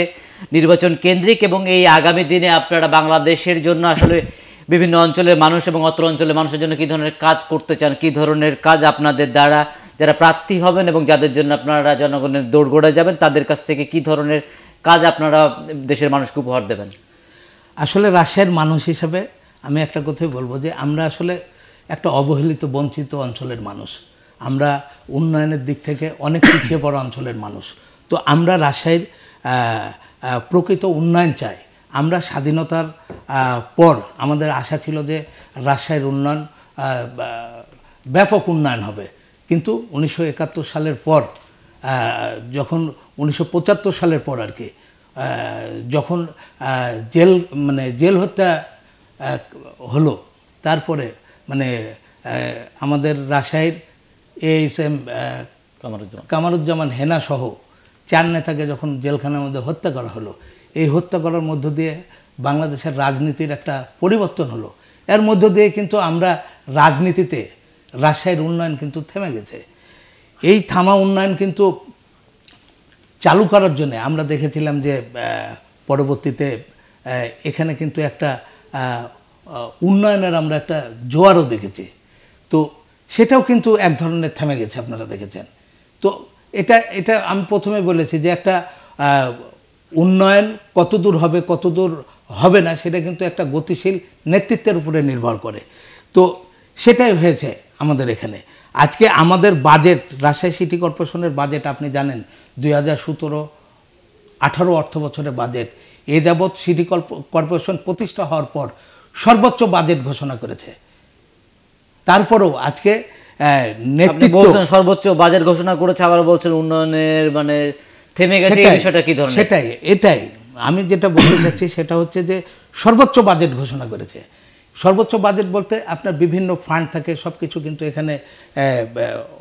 নির্বাচন কেন্দ্রিক এবং এই আগামী দিনে আপনারা বাংলাদেশের জন্য আসলে বিভিন্ন অঞ্চলের মানুষ এবং অত্র অঞ্চলের মানুষের জন্য কী ধরনের কাজ করতে চান কী ধরনের কাজ আপনাদের দ্বারা যারা প্রার্থী হবেন এবং যাদের জন্য আপনারা জনগণের দৌড়গোড়া যাবেন তাদের কাছ থেকে কি ধরনের কাজ আপনারা দেশের মানুষকে উপহার দেবেন আসলে রাশিয়ার মানুষ হিসাবে আমি একটা কথাই বলবো যে আমরা আসলে একটা অবহেলিত বঞ্চিত অঞ্চলের মানুষ আমরা উন্নয়নের দিক থেকে অনেক পিছিয়ে পড়া অঞ্চলের মানুষ তো আমরা রাজশাহীর প্রকৃত উন্নয়ন চাই আমরা স্বাধীনতার পর আমাদের আশা ছিল যে রাজশাহীর উন্নয়ন ব্যাপক উন্নয়ন হবে কিন্তু উনিশশো সালের পর যখন উনিশশো সালের পর আর কি যখন জেল মানে জেল হত্যা হলো তারপরে মানে আমাদের রাজশাহীর এএস এম কামারুজ্জামান হেনা সহ চার নেতাকে যখন জেলখানার মধ্যে হত্যা করা হলো এই হত্যা করার মধ্য দিয়ে বাংলাদেশের রাজনীতির একটা পরিবর্তন হলো এর মধ্য দিয়ে কিন্তু আমরা রাজনীতিতে রাজশাহীর উন্নয়ন কিন্তু থেমে গেছে এই থামা উন্নয়ন কিন্তু চালু করার জন্য আমরা দেখেছিলাম যে পরবর্তীতে এখানে কিন্তু একটা উন্নয়নের আমরা একটা জোয়ারও দেখেছি তো সেটাও কিন্তু এক ধরনের থেমে গেছে আপনারা দেখেছেন তো এটা এটা আমি প্রথমে বলেছি যে একটা উন্নয়ন কতদূর হবে কতদূর হবে না সেটা কিন্তু একটা গতিশীল নেতৃত্বের উপরে নির্ভর করে তো সেটাই হয়েছে আমাদের এখানে আজকে আমাদের বাজেট রাজশাহী সিটি কর্পোরেশনের বাজেট আপনি জানেন দুই হাজার সতেরো আঠারো অর্থ বছরের বাজেট এ যাবৎ সিটি কর্পোরেশন প্রতিষ্ঠা হওয়ার পর সর্বোচ্চ বাজেট ঘোষণা করেছে তারপরেও আজকে নেতৃত্ব সর্বোচ্চ বাজার ঘোষণা করেছে আবার বলছেন উন্নয়নের মানে থেমে গেছে এই বিষয়টা কি ধরনের সেটাই এটাই আমি যেটা বলতে চাচ্ছি সেটা হচ্ছে যে সর্বোচ্চ বাজেট ঘোষণা করেছে সর্বোচ্চ বাজেট বলতে আপনার বিভিন্ন ফান্ড থাকে সব কিছু কিন্তু এখানে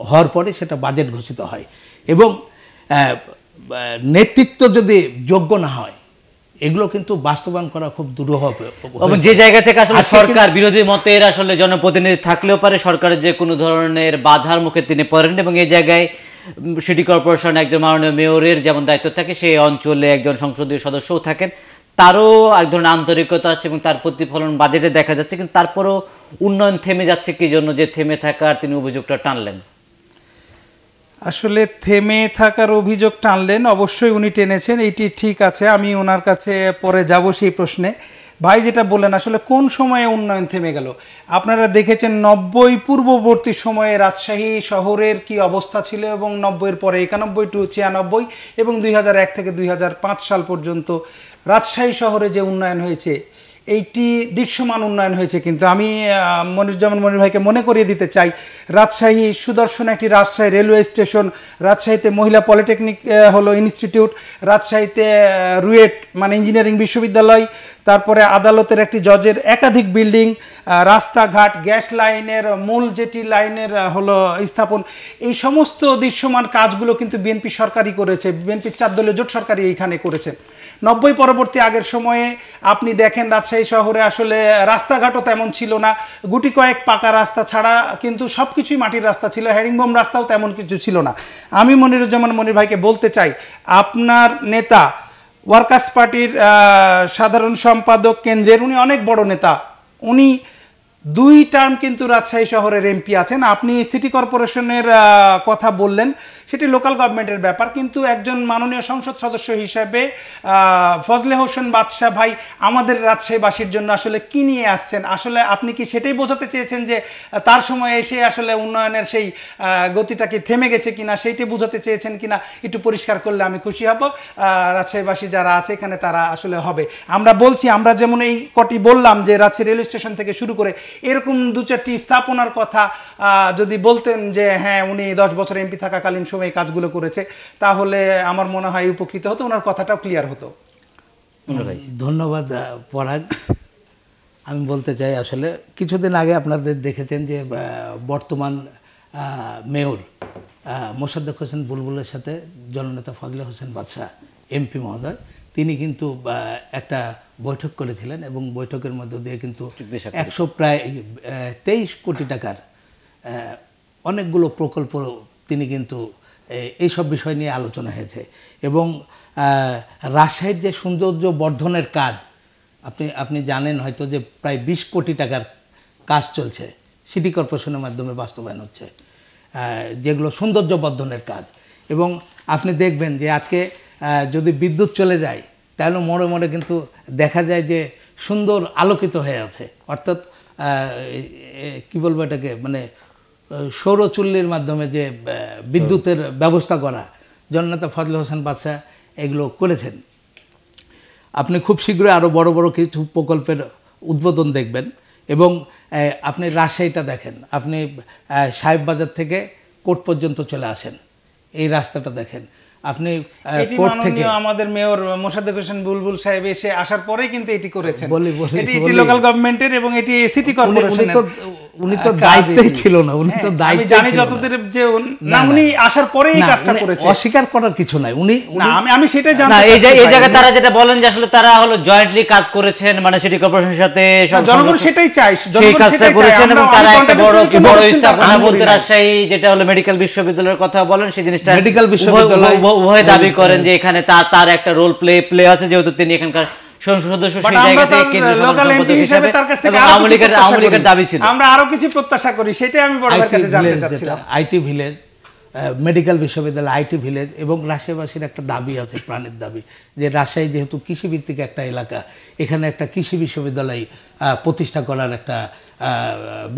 হওয়ার পরে সেটা বাজেট ঘোষিত হয় এবং নেতৃত্ব যদি যোগ্য না হয় এগুলো কিন্তু বাস্তবায়ন করা খুব দুরূহ এবং যে জায়গা থেকে আসলে সরকার বিরোধী মতের আসলে জনপ্রতিনিধি থাকলেও পারে সরকারের যে কোনো ধরনের বাধার মুখে তিনি পড়েন এবং এই জায়গায় সিটি কর্পোরেশন একজন মাননীয় মেয়রের যেমন দায়িত্ব থাকে সেই অঞ্চলে একজন সংসদীয় সদস্যও থাকেন তারও এক ধরনের আন্তরিকতা আছে এবং তার প্রতিফলন বাজেটে দেখা যাচ্ছে কিন্তু তারপরও উন্নয়ন থেমে যাচ্ছে কি জন্য যে থেমে থাকার তিনি অভিযোগটা টানলেন আসলে থেমে থাকার অভিযোগ টানলেন অবশ্যই উনি টেনেছেন এটি ঠিক আছে আমি ওনার কাছে পরে যাব সেই প্রশ্নে ভাই যেটা বললেন আসলে কোন সময়ে উন্নয়ন থেমে গেল আপনারা দেখেছেন নব্বই পূর্ববর্তী সময়ে রাজশাহী শহরের কি অবস্থা ছিল এবং নব্বইয়ের পরে একানব্বই টু ছিয়ানব্বই এবং দুই থেকে দুই সাল পর্যন্ত রাজশাহী শহরে যে উন্নয়ন হয়েছে এইটি দৃশ্যমান উন্নয়ন হয়েছে কিন্তু আমি মনিরুজ্জামান মনির ভাইকে মনে করিয়ে দিতে চাই রাজশাহী সুদর্শন একটি রাজশাহী রেলওয়ে স্টেশন রাজশাহীতে মহিলা পলিটেকনিক হলো ইনস্টিটিউট রাজশাহীতে রুয়েট মানে ইঞ্জিনিয়ারিং বিশ্ববিদ্যালয় তারপরে আদালতের একটি জজের একাধিক বিল্ডিং রাস্তাঘাট গ্যাস লাইনের মূল যেটি লাইনের হলো স্থাপন এই সমস্ত দৃশ্যমান কাজগুলো কিন্তু বিএনপি সরকারই করেছে বিএনপির চার দলীয় জোট সরকারই এইখানে করেছে নব্বই পরবর্তী আগের সময়ে আপনি দেখেন রাজশাহী শহরে আসলে রাস্তাঘাটও তেমন ছিল না গুটি কয়েক পাকা রাস্তা ছাড়া কিন্তু সব কিছুই মাটির রাস্তা ছিল হ্যারিংবোম রাস্তাও তেমন কিছু ছিল না আমি মনিরুজ্জামান মনির ভাইকে বলতে চাই আপনার নেতা ওয়ার্কার্স পার্টির সাধারণ সম্পাদক কেন্দ্রের উনি অনেক বড় নেতা উনি দুই টার্ম কিন্তু রাজশাহী শহরের এমপি আছেন আপনি সিটি কর্পোরেশনের কথা বললেন সেটি লোকাল গভর্নমেন্টের ব্যাপার কিন্তু একজন মাননীয় সংসদ সদস্য হিসেবে ফজলে হোসেন বাদশাহ ভাই আমাদের রাজশাহীবাসীর জন্য আসলে কি নিয়ে আসছেন আসলে আপনি কি সেটাই বোঝাতে চেয়েছেন যে তার সময় এসে আসলে উন্নয়নের সেই গতিটা কি থেমে গেছে কিনা সেইটি বোঝাতে চেয়েছেন কিনা একটু পরিষ্কার করলে আমি খুশি হব রাজশাহীবাসী যারা আছে এখানে তারা আসলে হবে আমরা বলছি আমরা যেমন এই কটি বললাম যে রাজশাহী রেলওয়ে স্টেশন থেকে শুরু করে এরকম দু চারটি স্থাপনার কথা যদি বলতেন যে হ্যাঁ উনি দশ বছর এমপি থাকাকালীন সময় কাজগুলো করেছে তাহলে আমার মনে হয় উপকৃত হতো ওনার কথাটাও ক্লিয়ার হতো ধন্যবাদ পরাগ আমি বলতে চাই আসলে কিছুদিন আগে আপনাদের দেখেছেন যে বর্তমান মেয়র মোসাদ্দেক হোসেন বুলবুলের সাথে জননেতা ফজলে হোসেন বাদশাহ এমপি মহোদয় তিনি কিন্তু একটা বৈঠক করেছিলেন এবং বৈঠকের মধ্য দিয়ে কিন্তু একশো প্রায় তেইশ কোটি টাকার অনেকগুলো প্রকল্প তিনি কিন্তু এইসব বিষয় নিয়ে আলোচনা হয়েছে এবং রাজশাহীর যে সৌন্দর্য বর্ধনের কাজ আপনি আপনি জানেন হয়তো যে প্রায় বিশ কোটি টাকার কাজ চলছে সিটি কর্পোরেশনের মাধ্যমে বাস্তবায়ন হচ্ছে যেগুলো সৌন্দর্য বর্ধনের কাজ এবং আপনি দেখবেন যে আজকে যদি বিদ্যুৎ চলে যায় তাহলে মোড়ে মরে কিন্তু দেখা যায় যে সুন্দর আলোকিত হয়ে আছে অর্থাৎ কী বলবো এটাকে মানে সৌরচুল্লির মাধ্যমে যে বিদ্যুতের ব্যবস্থা করা জননেতা ফজল হোসেন বাদশাহ এগুলো করেছেন আপনি খুব শীঘ্রই আরও বড় বড় কিছু প্রকল্পের উদ্বোধন দেখবেন এবং আপনি রাজশাহীটা দেখেন আপনি সাহেববাজার থেকে কোর্ট পর্যন্ত চলে আসেন এই রাস্তাটা দেখেন আপনি কোর্ট থেকে আমাদের মেয়র মোসাদ্দেক হোসেন বুলবুল সাহেব এসে আসার পরে কিন্তু এটি করেছেন এটি লোকাল গভর্নমেন্টের এবং এটি সিটি কর্পোরেশনের উনি তো ছিল না উনি তো হ্যাঁ, দায়িত্ব জানি যতদূর যে না উনি আসার পরে এই কাজটা করেছে অস্বীকার করার কিছু নাই উনি আমি আমি সেটাই জানি না এই যে এই জায়গায় তারা যেটা বলেন যে আসলে তারা হলো জয়েন্টলি কাজ করেছেন মানে সিটি কর্পোরেশনের সাথে জনগণ সেটাই সেই কাজটা করেছেন এবং তারা একটা বড় বড় স্থাপনা বলতে রাজশাহী যেটা হলো মেডিকেল বিশ্ববিদ্যালয়ের কথা বলেন সেই জিনিসটা মেডিকেল বিশ্ববিদ্যালয় উভয় দাবি করেন যে এখানে তার তার একটা রোল প্লে প্লে আছে যেহেতু তিনি এখানকার সংসদ মেডিকেল বিশ্ববিদ্যালয় আইটি ভিলেজ এবং রাশিয়াবাসীর একটা দাবি আছে প্রাণের দাবি যে রাশিয়ায় যেহেতু কৃষিভিত্তিক একটা এলাকা এখানে একটা কৃষি বিশ্ববিদ্যালয় প্রতিষ্ঠা করার একটা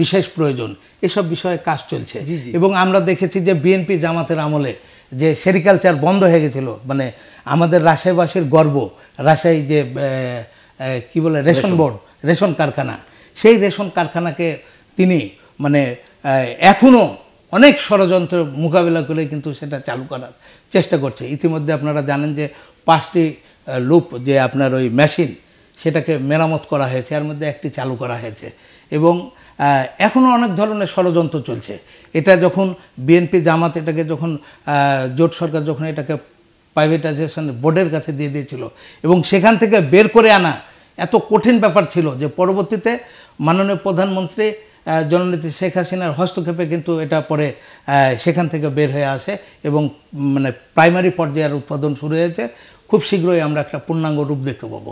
বিশেষ প্রয়োজন এসব বিষয়ে কাজ চলছে এবং আমরা দেখেছি যে বিএনপি জামাতের আমলে যে সেরিকালচার বন্ধ হয়ে গেছিলো মানে আমাদের রাজশাহীবাসীর গর্ব রাজশাহী যে কি বলে রেশন বোর্ড রেশন কারখানা সেই রেশন কারখানাকে তিনি মানে এখনও অনেক ষড়যন্ত্র মোকাবিলা করে কিন্তু সেটা চালু করার চেষ্টা করছে ইতিমধ্যে আপনারা জানেন যে পাঁচটি লুপ যে আপনার ওই মেশিন সেটাকে মেরামত করা হয়েছে এর মধ্যে একটি চালু করা হয়েছে এবং এখনও অনেক ধরনের ষড়যন্ত্র চলছে এটা যখন বিএনপি জামাত এটাকে যখন জোট সরকার যখন এটাকে প্রাইভেটাইজেশন বোর্ডের কাছে দিয়ে দিয়েছিল এবং সেখান থেকে বের করে আনা এত কঠিন ব্যাপার ছিল যে পরবর্তীতে মাননীয় প্রধানমন্ত্রী জননেত্রী শেখ হাসিনার হস্তক্ষেপে কিন্তু এটা পরে সেখান থেকে বের হয়ে আসে এবং মানে প্রাইমারি পর্যায়ের উৎপাদন শুরু হয়েছে খুব শীঘ্রই আমরা একটা পূর্ণাঙ্গ রূপ দেখতে পাবো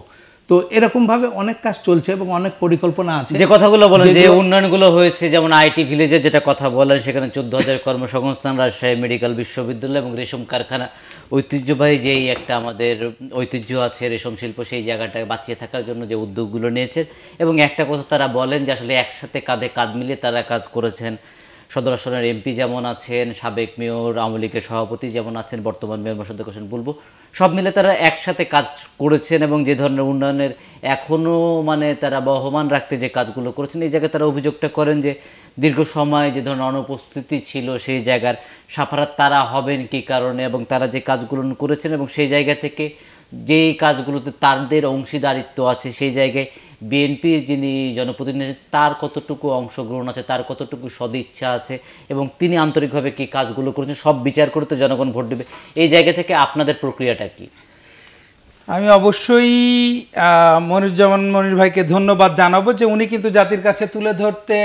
তো এরকমভাবে অনেক কাজ চলছে এবং অনেক পরিকল্পনা আছে যে কথাগুলো বলেন যে উন্নয়নগুলো হয়েছে যেমন আইটি ভিলেজে যেটা কথা বলেন সেখানে চোদ্দ হাজার কর্মসংস্থান রাজশাহী মেডিকেল বিশ্ববিদ্যালয় এবং রেশম কারখানা ঐতিহ্যবাহী যেই একটা আমাদের ঐতিহ্য আছে রেশম শিল্প সেই জায়গাটা বাঁচিয়ে থাকার জন্য যে উদ্যোগগুলো নিয়েছে এবং একটা কথা তারা বলেন যে আসলে একসাথে কাঁধে কাঁধ মিলিয়ে তারা কাজ করেছেন সদর আসনের এমপি যেমন আছেন সাবেক মেয়র আওয়ামী লীগের সভাপতি যেমন আছেন বর্তমান মেয়র মোসাদ্দেক হোসেন বলবো সব মিলে তারা একসাথে কাজ করেছেন এবং যে ধরনের উন্নয়নের এখনও মানে তারা বহমান রাখতে যে কাজগুলো করেছেন এই জায়গায় তারা অভিযোগটা করেন যে দীর্ঘ সময় যে ধরনের অনুপস্থিতি ছিল সেই জায়গার সাফারাত তারা হবেন কি কারণে এবং তারা যে কাজগুলো করেছেন এবং সেই জায়গা থেকে যে কাজগুলোতে তাদের অংশীদারিত্ব আছে সেই জায়গায় বিএনপির যিনি জনপ্রতিনিধি তার কতটুকু অংশগ্রহণ আছে তার কতটুকু সদিচ্ছা আছে এবং তিনি আন্তরিকভাবে কী কাজগুলো করেছেন সব বিচার করে তো জনগণ ভোট দেবে এই জায়গা থেকে আপনাদের প্রক্রিয়াটা কী আমি অবশ্যই মনিরুজ্জামান মনির ভাইকে ধন্যবাদ জানাবো যে উনি কিন্তু জাতির কাছে তুলে ধরতে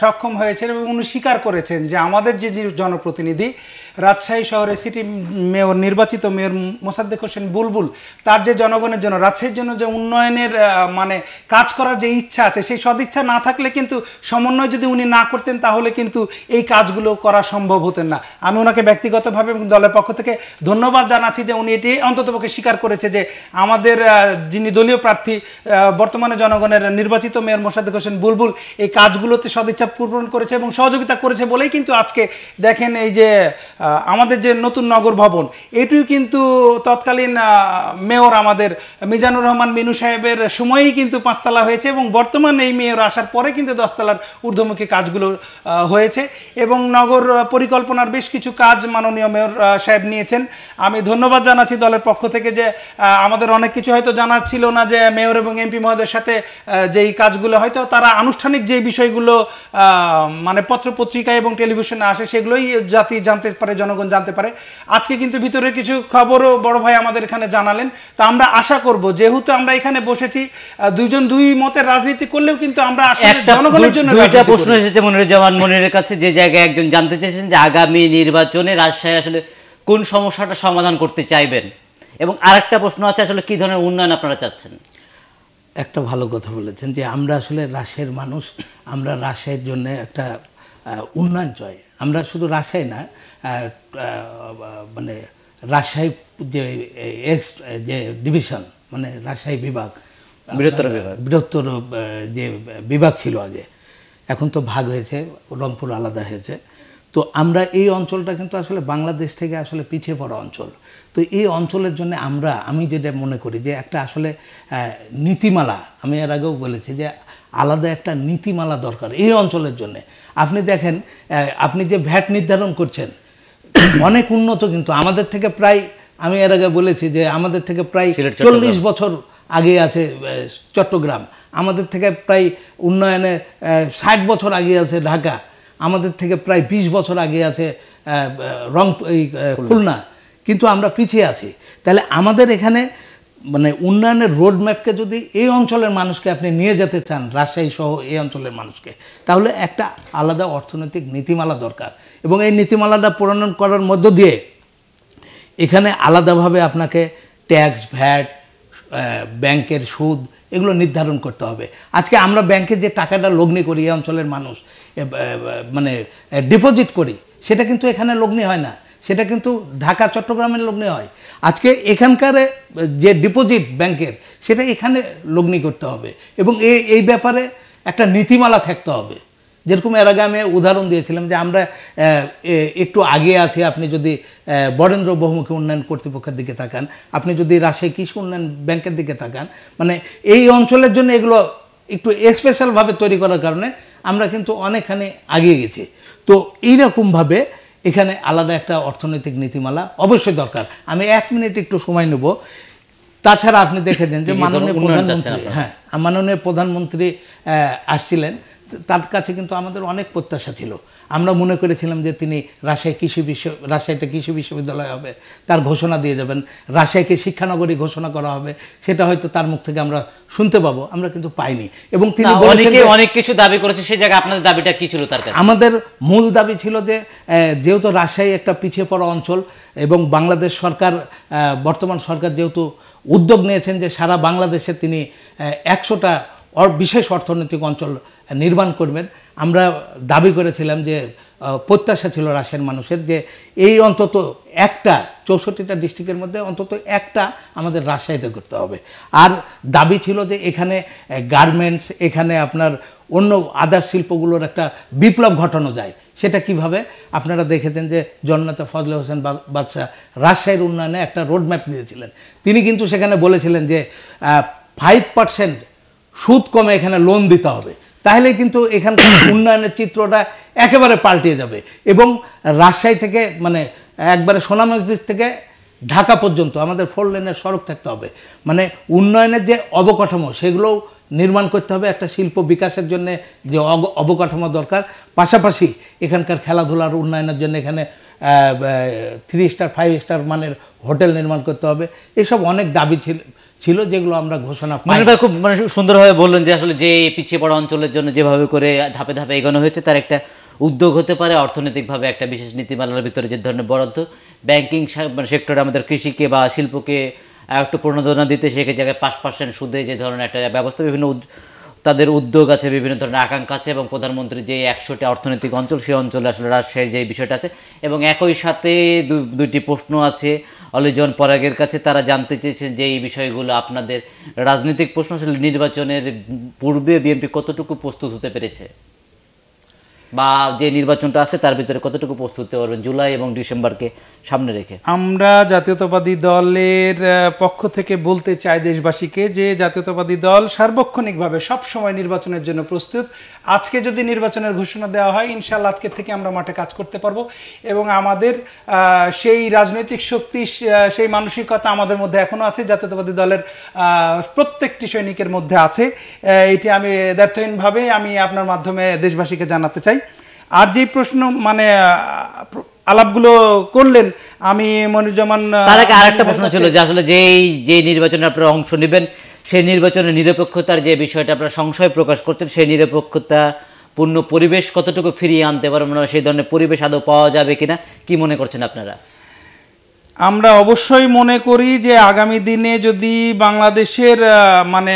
সক্ষম হয়েছেন এবং উনি স্বীকার করেছেন যে আমাদের যে জনপ্রতিনিধি রাজশাহী শহরে সিটি মেয়র নির্বাচিত মেয়র মোসাদ্দেক হোসেন বুলবুল তার যে জনগণের জন্য রাজশাহীর জন্য যে উন্নয়নের মানে কাজ করার যে ইচ্ছা আছে সেই সদিচ্ছা না থাকলে কিন্তু সমন্বয় যদি উনি না করতেন তাহলে কিন্তু এই কাজগুলো করা সম্ভব হতেন না আমি ওনাকে ব্যক্তিগতভাবে এবং দলের পক্ষ থেকে ধন্যবাদ জানাচ্ছি যে উনি এটি অন্ততপক্ষে স্বীকার করেছে যে আমাদের যিনি দলীয় প্রার্থী বর্তমানে জনগণের নির্বাচিত মেয়র মোসাদ্দেক হোসেন বুলবুল এই কাজগুলোতে সদিচ্ছা পূরণ করেছে এবং সহযোগিতা করেছে বলেই কিন্তু আজকে দেখেন এই যে আমাদের যে নতুন নগর ভবন এটিও কিন্তু তৎকালীন মেয়র আমাদের মিজানুর রহমান মিনু সাহেবের সময়েই কিন্তু পাঁচতলা হয়েছে এবং বর্তমানে এই মেয়র আসার পরে কিন্তু দশতলার ঊর্ধ্বমুখী কাজগুলো হয়েছে এবং নগর পরিকল্পনার বেশ কিছু কাজ মাননীয় মেয়র সাহেব নিয়েছেন আমি ধন্যবাদ জানাচ্ছি দলের পক্ষ থেকে যে আমাদের অনেক কিছু হয়তো জানার ছিল না যে মেয়র এবং এমপি মহোদয়ের সাথে যেই কাজগুলো হয়তো তারা আনুষ্ঠানিক যে বিষয়গুলো মানে পত্রপত্রিকায় এবং টেলিভিশনে আসে সেগুলোই জাতি জানতে পারে জনগণ জানতে পারে আজকে কিন্তু ভিতরে কিছু খবরও বড় ভাই আমাদের এখানে জানালেন তা আমরা আশা করব যেহেতু আমরা এখানে বসেছি দুইজন দুই মতের রাজনীতি করলেও কিন্তু আমরা জনগণের জন্য দুইটা প্রশ্ন এসেছে মনের মনিরুজ্জামান মনিরের কাছে যে জায়গায় একজন জানতে চেয়েছেন যে আগামী নির্বাচনে রাজশাহী আসলে কোন সমস্যাটা সমাধান করতে চাইবেন এবং আরেকটা প্রশ্ন আছে আসলে কী ধরনের উন্নয়ন আপনারা চাচ্ছেন একটা ভালো কথা বলেছেন যে আমরা আসলে রাশের মানুষ আমরা রাশের জন্য একটা উন্নয়ন চাই আমরা শুধু রাজশাহী না মানে রাজশাহী যে এক্স যে ডিভিশন মানে রাজশাহী বিভাগ বৃহত্তর বিভাগ বৃহত্তর যে বিভাগ ছিল আগে এখন তো ভাগ হয়েছে রংপুর আলাদা হয়েছে তো আমরা এই অঞ্চলটা কিন্তু আসলে বাংলাদেশ থেকে আসলে পিছিয়ে পড়া অঞ্চল তো এই অঞ্চলের জন্য আমরা আমি যেটা মনে করি যে একটা আসলে নীতিমালা আমি এর আগেও বলেছি যে আলাদা একটা নীতিমালা দরকার এই অঞ্চলের জন্যে আপনি দেখেন আপনি যে ভ্যাট নির্ধারণ করছেন অনেক উন্নত কিন্তু আমাদের থেকে প্রায় আমি এর আগে বলেছি যে আমাদের থেকে প্রায় চল্লিশ বছর আগে আছে চট্টগ্রাম আমাদের থেকে প্রায় উন্নয়নে ষাট বছর আগে আছে ঢাকা আমাদের থেকে প্রায় ২০ বছর আগে আছে রং খুলনা কিন্তু আমরা পিছিয়ে আছি তাহলে আমাদের এখানে মানে উন্নয়নের রোডম্যাপকে যদি এই অঞ্চলের মানুষকে আপনি নিয়ে যেতে চান রাজশাহী সহ এই অঞ্চলের মানুষকে তাহলে একটা আলাদা অর্থনৈতিক নীতিমালা দরকার এবং এই নীতিমালাটা প্রণয়ন করার মধ্য দিয়ে এখানে আলাদাভাবে আপনাকে ট্যাক্স ভ্যাট ব্যাংকের সুদ এগুলো নির্ধারণ করতে হবে আজকে আমরা ব্যাংকে যে টাকাটা লগ্নি করি এই অঞ্চলের মানুষ মানে ডিপোজিট করি সেটা কিন্তু এখানে লগ্নি হয় না সেটা কিন্তু ঢাকা চট্টগ্রামের লগ্নে হয় আজকে এখানকার যে ডিপোজিট ব্যাংকের সেটা এখানে লগ্নি করতে হবে এবং এই ব্যাপারে একটা নীতিমালা থাকতে হবে যেরকম এর আগে আমি উদাহরণ দিয়েছিলাম যে আমরা একটু আগে আছি আপনি যদি বরেন্দ্র বহুমুখী উন্নয়ন কর্তৃপক্ষের দিকে তাকান আপনি যদি রাজশাহী কৃষি উন্নয়ন ব্যাংকের দিকে তাকান মানে এই অঞ্চলের জন্য এগুলো একটু স্পেশালভাবে তৈরি করার কারণে আমরা কিন্তু অনেকখানি আগিয়ে গেছি তো এইরকমভাবে এখানে আলাদা একটা অর্থনৈতিক নীতিমালা অবশ্যই দরকার আমি এক মিনিট একটু সময় নেব তাছাড়া আপনি দেখে দেন যে মাননীয় প্রধানমন্ত্রী হ্যাঁ মাননীয় প্রধানমন্ত্রী আসছিলেন তার কাছে কিন্তু আমাদের অনেক প্রত্যাশা ছিল আমরা মনে করেছিলাম যে তিনি রাজশাহী কৃষি বিশ্ব রাজশাহীতে কৃষি বিশ্ববিদ্যালয় হবে তার ঘোষণা দিয়ে যাবেন রাজশাহীকে শিক্ষানগরী ঘোষণা করা হবে সেটা হয়তো তার মুখ থেকে আমরা শুনতে পাবো আমরা কিন্তু পাইনি এবং তিনি অনেকে অনেক কিছু দাবি করেছে সেই জায়গায় আপনাদের দাবিটা কী ছিল তার কাছে আমাদের মূল দাবি ছিল যে যেহেতু রাজশাহী একটা পিছিয়ে পড়া অঞ্চল এবং বাংলাদেশ সরকার বর্তমান সরকার যেহেতু উদ্যোগ নিয়েছেন যে সারা বাংলাদেশে তিনি একশোটা বিশেষ অর্থনৈতিক অঞ্চল নির্মাণ করবেন আমরা দাবি করেছিলাম যে প্রত্যাশা ছিল রাশিয়ান মানুষের যে এই অন্তত একটা চৌষট্টিটা ডিস্ট্রিক্টের মধ্যে অন্তত একটা আমাদের রাজশাহীতে করতে হবে আর দাবি ছিল যে এখানে গার্মেন্টস এখানে আপনার অন্য আদার শিল্পগুলোর একটা বিপ্লব ঘটানো যায় সেটা কিভাবে আপনারা দেখেছেন যে জন্নাতে ফজলে হোসেন বাদশাহ রাজশাহীর উন্নয়নে একটা রোডম্যাপ দিয়েছিলেন তিনি কিন্তু সেখানে বলেছিলেন যে ফাইভ পার্সেন্ট সুদ কমে এখানে লোন দিতে হবে তাহলে কিন্তু এখানকার উন্নয়নের চিত্রটা একেবারে পাল্টিয়ে যাবে এবং রাজশাহী থেকে মানে একবারে সোনা মসজিদ থেকে ঢাকা পর্যন্ত আমাদের ফোর লেনের সড়ক থাকতে হবে মানে উন্নয়নের যে অবকাঠামো সেগুলোও নির্মাণ করতে হবে একটা শিল্প বিকাশের জন্য যে অবকাঠামো দরকার পাশাপাশি এখানকার খেলাধুলার উন্নয়নের জন্য এখানে থ্রি স্টার ফাইভ স্টার মানের হোটেল নির্মাণ করতে হবে এসব অনেক দাবি ছিল ছিল যেগুলো আমরা ঘোষণা মানে ভাই খুব মানে সুন্দরভাবে বললেন যে আসলে যে পিছিয়ে পড়া অঞ্চলের জন্য যেভাবে করে ধাপে ধাপে এগোনো হয়েছে তার একটা উদ্যোগ হতে পারে অর্থনৈতিকভাবে একটা বিশেষ নীতিমালার ভিতরে যে ধরনের বরাদ্দ ব্যাংকিং মানে সেক্টরে আমাদের কৃষিকে বা শিল্পকে একটু প্রণোদনা দিতে সেখানে জায়গায় পাঁচ পার্সেন্ট সুদে যে ধরনের একটা ব্যবস্থা বিভিন্ন তাদের উদ্যোগ আছে বিভিন্ন ধরনের আকাঙ্ক্ষা আছে এবং প্রধানমন্ত্রী যে একশোটি অর্থনৈতিক অঞ্চল সেই অঞ্চলে আসলে রাজশাহীর যে বিষয়টা আছে এবং একই সাথে দুইটি প্রশ্ন আছে অলিজন পরাগের কাছে তারা জানতে চেয়েছেন যে এই বিষয়গুলো আপনাদের রাজনৈতিক প্রশ্ন আসলে নির্বাচনের পূর্বে বিএনপি কতটুকু প্রস্তুত হতে পেরেছে বা যে নির্বাচনটা আছে তার ভিতরে কতটুকু প্রস্তুত হতে পারবেন জুলাই এবং ডিসেম্বরকে সামনে রেখে আমরা জাতীয়তাবাদী দলের পক্ষ থেকে বলতে চাই দেশবাসীকে যে জাতীয়তাবাদী দল সার্বক্ষণিকভাবে সব সময় নির্বাচনের জন্য প্রস্তুত আজকে যদি নির্বাচনের ঘোষণা দেওয়া হয় ইনশাল্লাহ আজকে থেকে আমরা মাঠে কাজ করতে পারবো এবং আমাদের সেই রাজনৈতিক শক্তি সেই মানসিকতা আমাদের মধ্যে এখনও আছে জাতীয়তাবাদী দলের প্রত্যেকটি সৈনিকের মধ্যে আছে এটি আমি দ্ব্যর্থহীনভাবে আমি আপনার মাধ্যমে দেশবাসীকে জানাতে চাই আর যে প্রশ্ন মানে আলাপগুলো করলেন আমি মনিরুজ্জামান তার আগে আরেকটা প্রশ্ন ছিল যে আসলে যেই যে নির্বাচনে আপনারা অংশ নেবেন সেই নির্বাচনে নিরপেক্ষতার যে বিষয়টা আপনারা সংশয় প্রকাশ করছেন সেই নিরপেক্ষতা পূর্ণ পরিবেশ কতটুকু ফিরিয়ে আনতে পারবো না সেই ধরনের পরিবেশ আদৌ পাওয়া যাবে কিনা কি মনে করছেন আপনারা আমরা অবশ্যই মনে করি যে আগামী দিনে যদি বাংলাদেশের মানে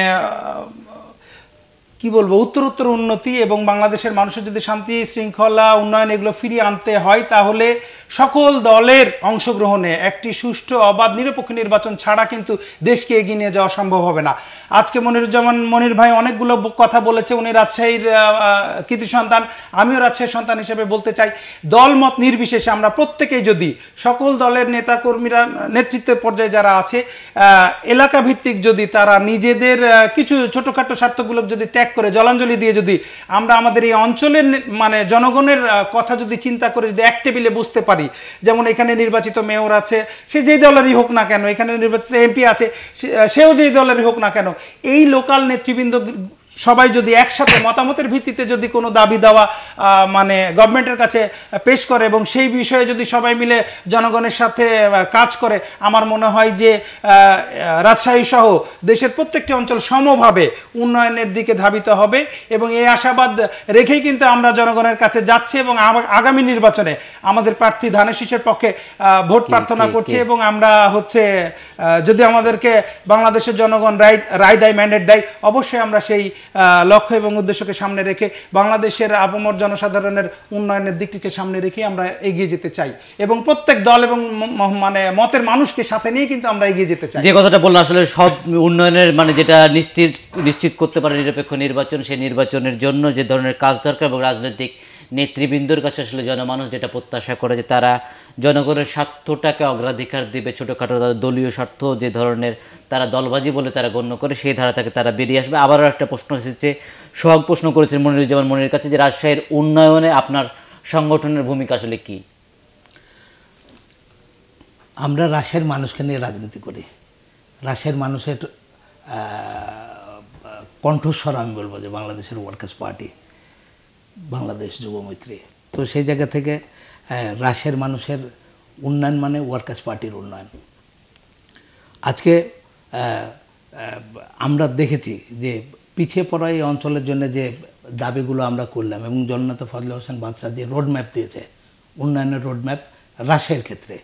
কি বলবো উত্তর উত্তর উন্নতি এবং বাংলাদেশের মানুষের যদি শান্তি শৃঙ্খলা উন্নয়ন এগুলো ফিরিয়ে আনতে হয় তাহলে সকল দলের অংশগ্রহণে একটি সুষ্ঠু অবাধ নিরপেক্ষ নির্বাচন ছাড়া কিন্তু দেশকে এগিয়ে নিয়ে যাওয়া সম্ভব হবে না আজকে মনিরুজ্জামান মনির ভাই অনেকগুলো কথা বলেছে উনি রাজশাহীর কৃতি সন্তান আমিও রাজশাহীর সন্তান হিসেবে বলতে চাই দলমত নির্বিশেষে আমরা প্রত্যেকেই যদি সকল দলের নেতাকর্মীরা নেতৃত্বের পর্যায়ে যারা আছে এলাকা ভিত্তিক যদি তারা নিজেদের কিছু ছোটোখাটো স্বার্থগুলো যদি ত্যাগ ত্যাগ করে জলাঞ্জলি দিয়ে যদি আমরা আমাদের এই অঞ্চলের মানে জনগণের কথা যদি চিন্তা করে যদি এক টেবিলে বুঝতে পারি যেমন এখানে নির্বাচিত মেয়র আছে সে যেই দলেরই হোক না কেন এখানে নির্বাচিত এমপি আছে সেও যেই দলেরই হোক না কেন এই লোকাল নেতৃবৃন্দ সবাই যদি একসাথে মতামতের ভিত্তিতে যদি কোনো দাবি দেওয়া মানে গভর্নমেন্টের কাছে পেশ করে এবং সেই বিষয়ে যদি সবাই মিলে জনগণের সাথে কাজ করে আমার মনে হয় যে রাজশাহী সহ দেশের প্রত্যেকটি অঞ্চল সমভাবে উন্নয়নের দিকে ধাবিত হবে এবং এই আশাবাদ রেখেই কিন্তু আমরা জনগণের কাছে যাচ্ছি এবং আগামী নির্বাচনে আমাদের প্রার্থী ধানেশিসের পক্ষে ভোট প্রার্থনা করছি এবং আমরা হচ্ছে যদি আমাদেরকে বাংলাদেশের জনগণ রায় রায় দেয় ম্যান্ডেট দেয় অবশ্যই আমরা সেই লক্ষ্য এবং উদ্দেশ্যকে সামনে রেখে বাংলাদেশের আপমর জনসাধারণের উন্নয়নের দিকটিকে সামনে রেখে আমরা এগিয়ে যেতে চাই এবং প্রত্যেক দল এবং মানে মতের মানুষকে সাথে নিয়ে কিন্তু আমরা এগিয়ে যেতে চাই যে কথাটা বললাম আসলে সব উন্নয়নের মানে যেটা নিশ্চিত নিশ্চিত করতে পারে নিরপেক্ষ নির্বাচন সেই নির্বাচনের জন্য যে ধরনের কাজ দরকার এবং রাজনৈতিক নেতৃবৃন্দর কাছে আসলে জনমানুষ যেটা প্রত্যাশা করে যে তারা জনগণের স্বার্থটাকে অগ্রাধিকার দেবে ছোটোখাটো তাদের দলীয় স্বার্থ যে ধরনের তারা দলবাজি বলে তারা গণ্য করে সেই ধারা থেকে তারা বেরিয়ে আসবে আবারও একটা প্রশ্ন এসেছে সোহাগ প্রশ্ন করেছেন মনিরুজ্জামান মনির কাছে যে রাজশাহীর উন্নয়নে আপনার সংগঠনের ভূমিকা আসলে কী আমরা রাশিয়ার মানুষকে নিয়ে রাজনীতি করি রাশিয়ার মানুষের কণ্ঠস্বর আমি বলবো যে বাংলাদেশের ওয়ার্কার্স পার্টি বাংলাদেশ যুবমৈত্রী তো সেই জায়গা থেকে রাশের মানুষের উন্নয়ন মানে ওয়ার্কার্স পার্টির উন্নয়ন আজকে আমরা দেখেছি যে পিছিয়ে পড়া এই অঞ্চলের জন্য যে দাবিগুলো আমরা করলাম এবং জন্নাথ ফজল হোসেন বাদশাহ যে রোডম্যাপ দিয়েছে উন্নয়নের রোডম্যাপ হ্রাসের ক্ষেত্রে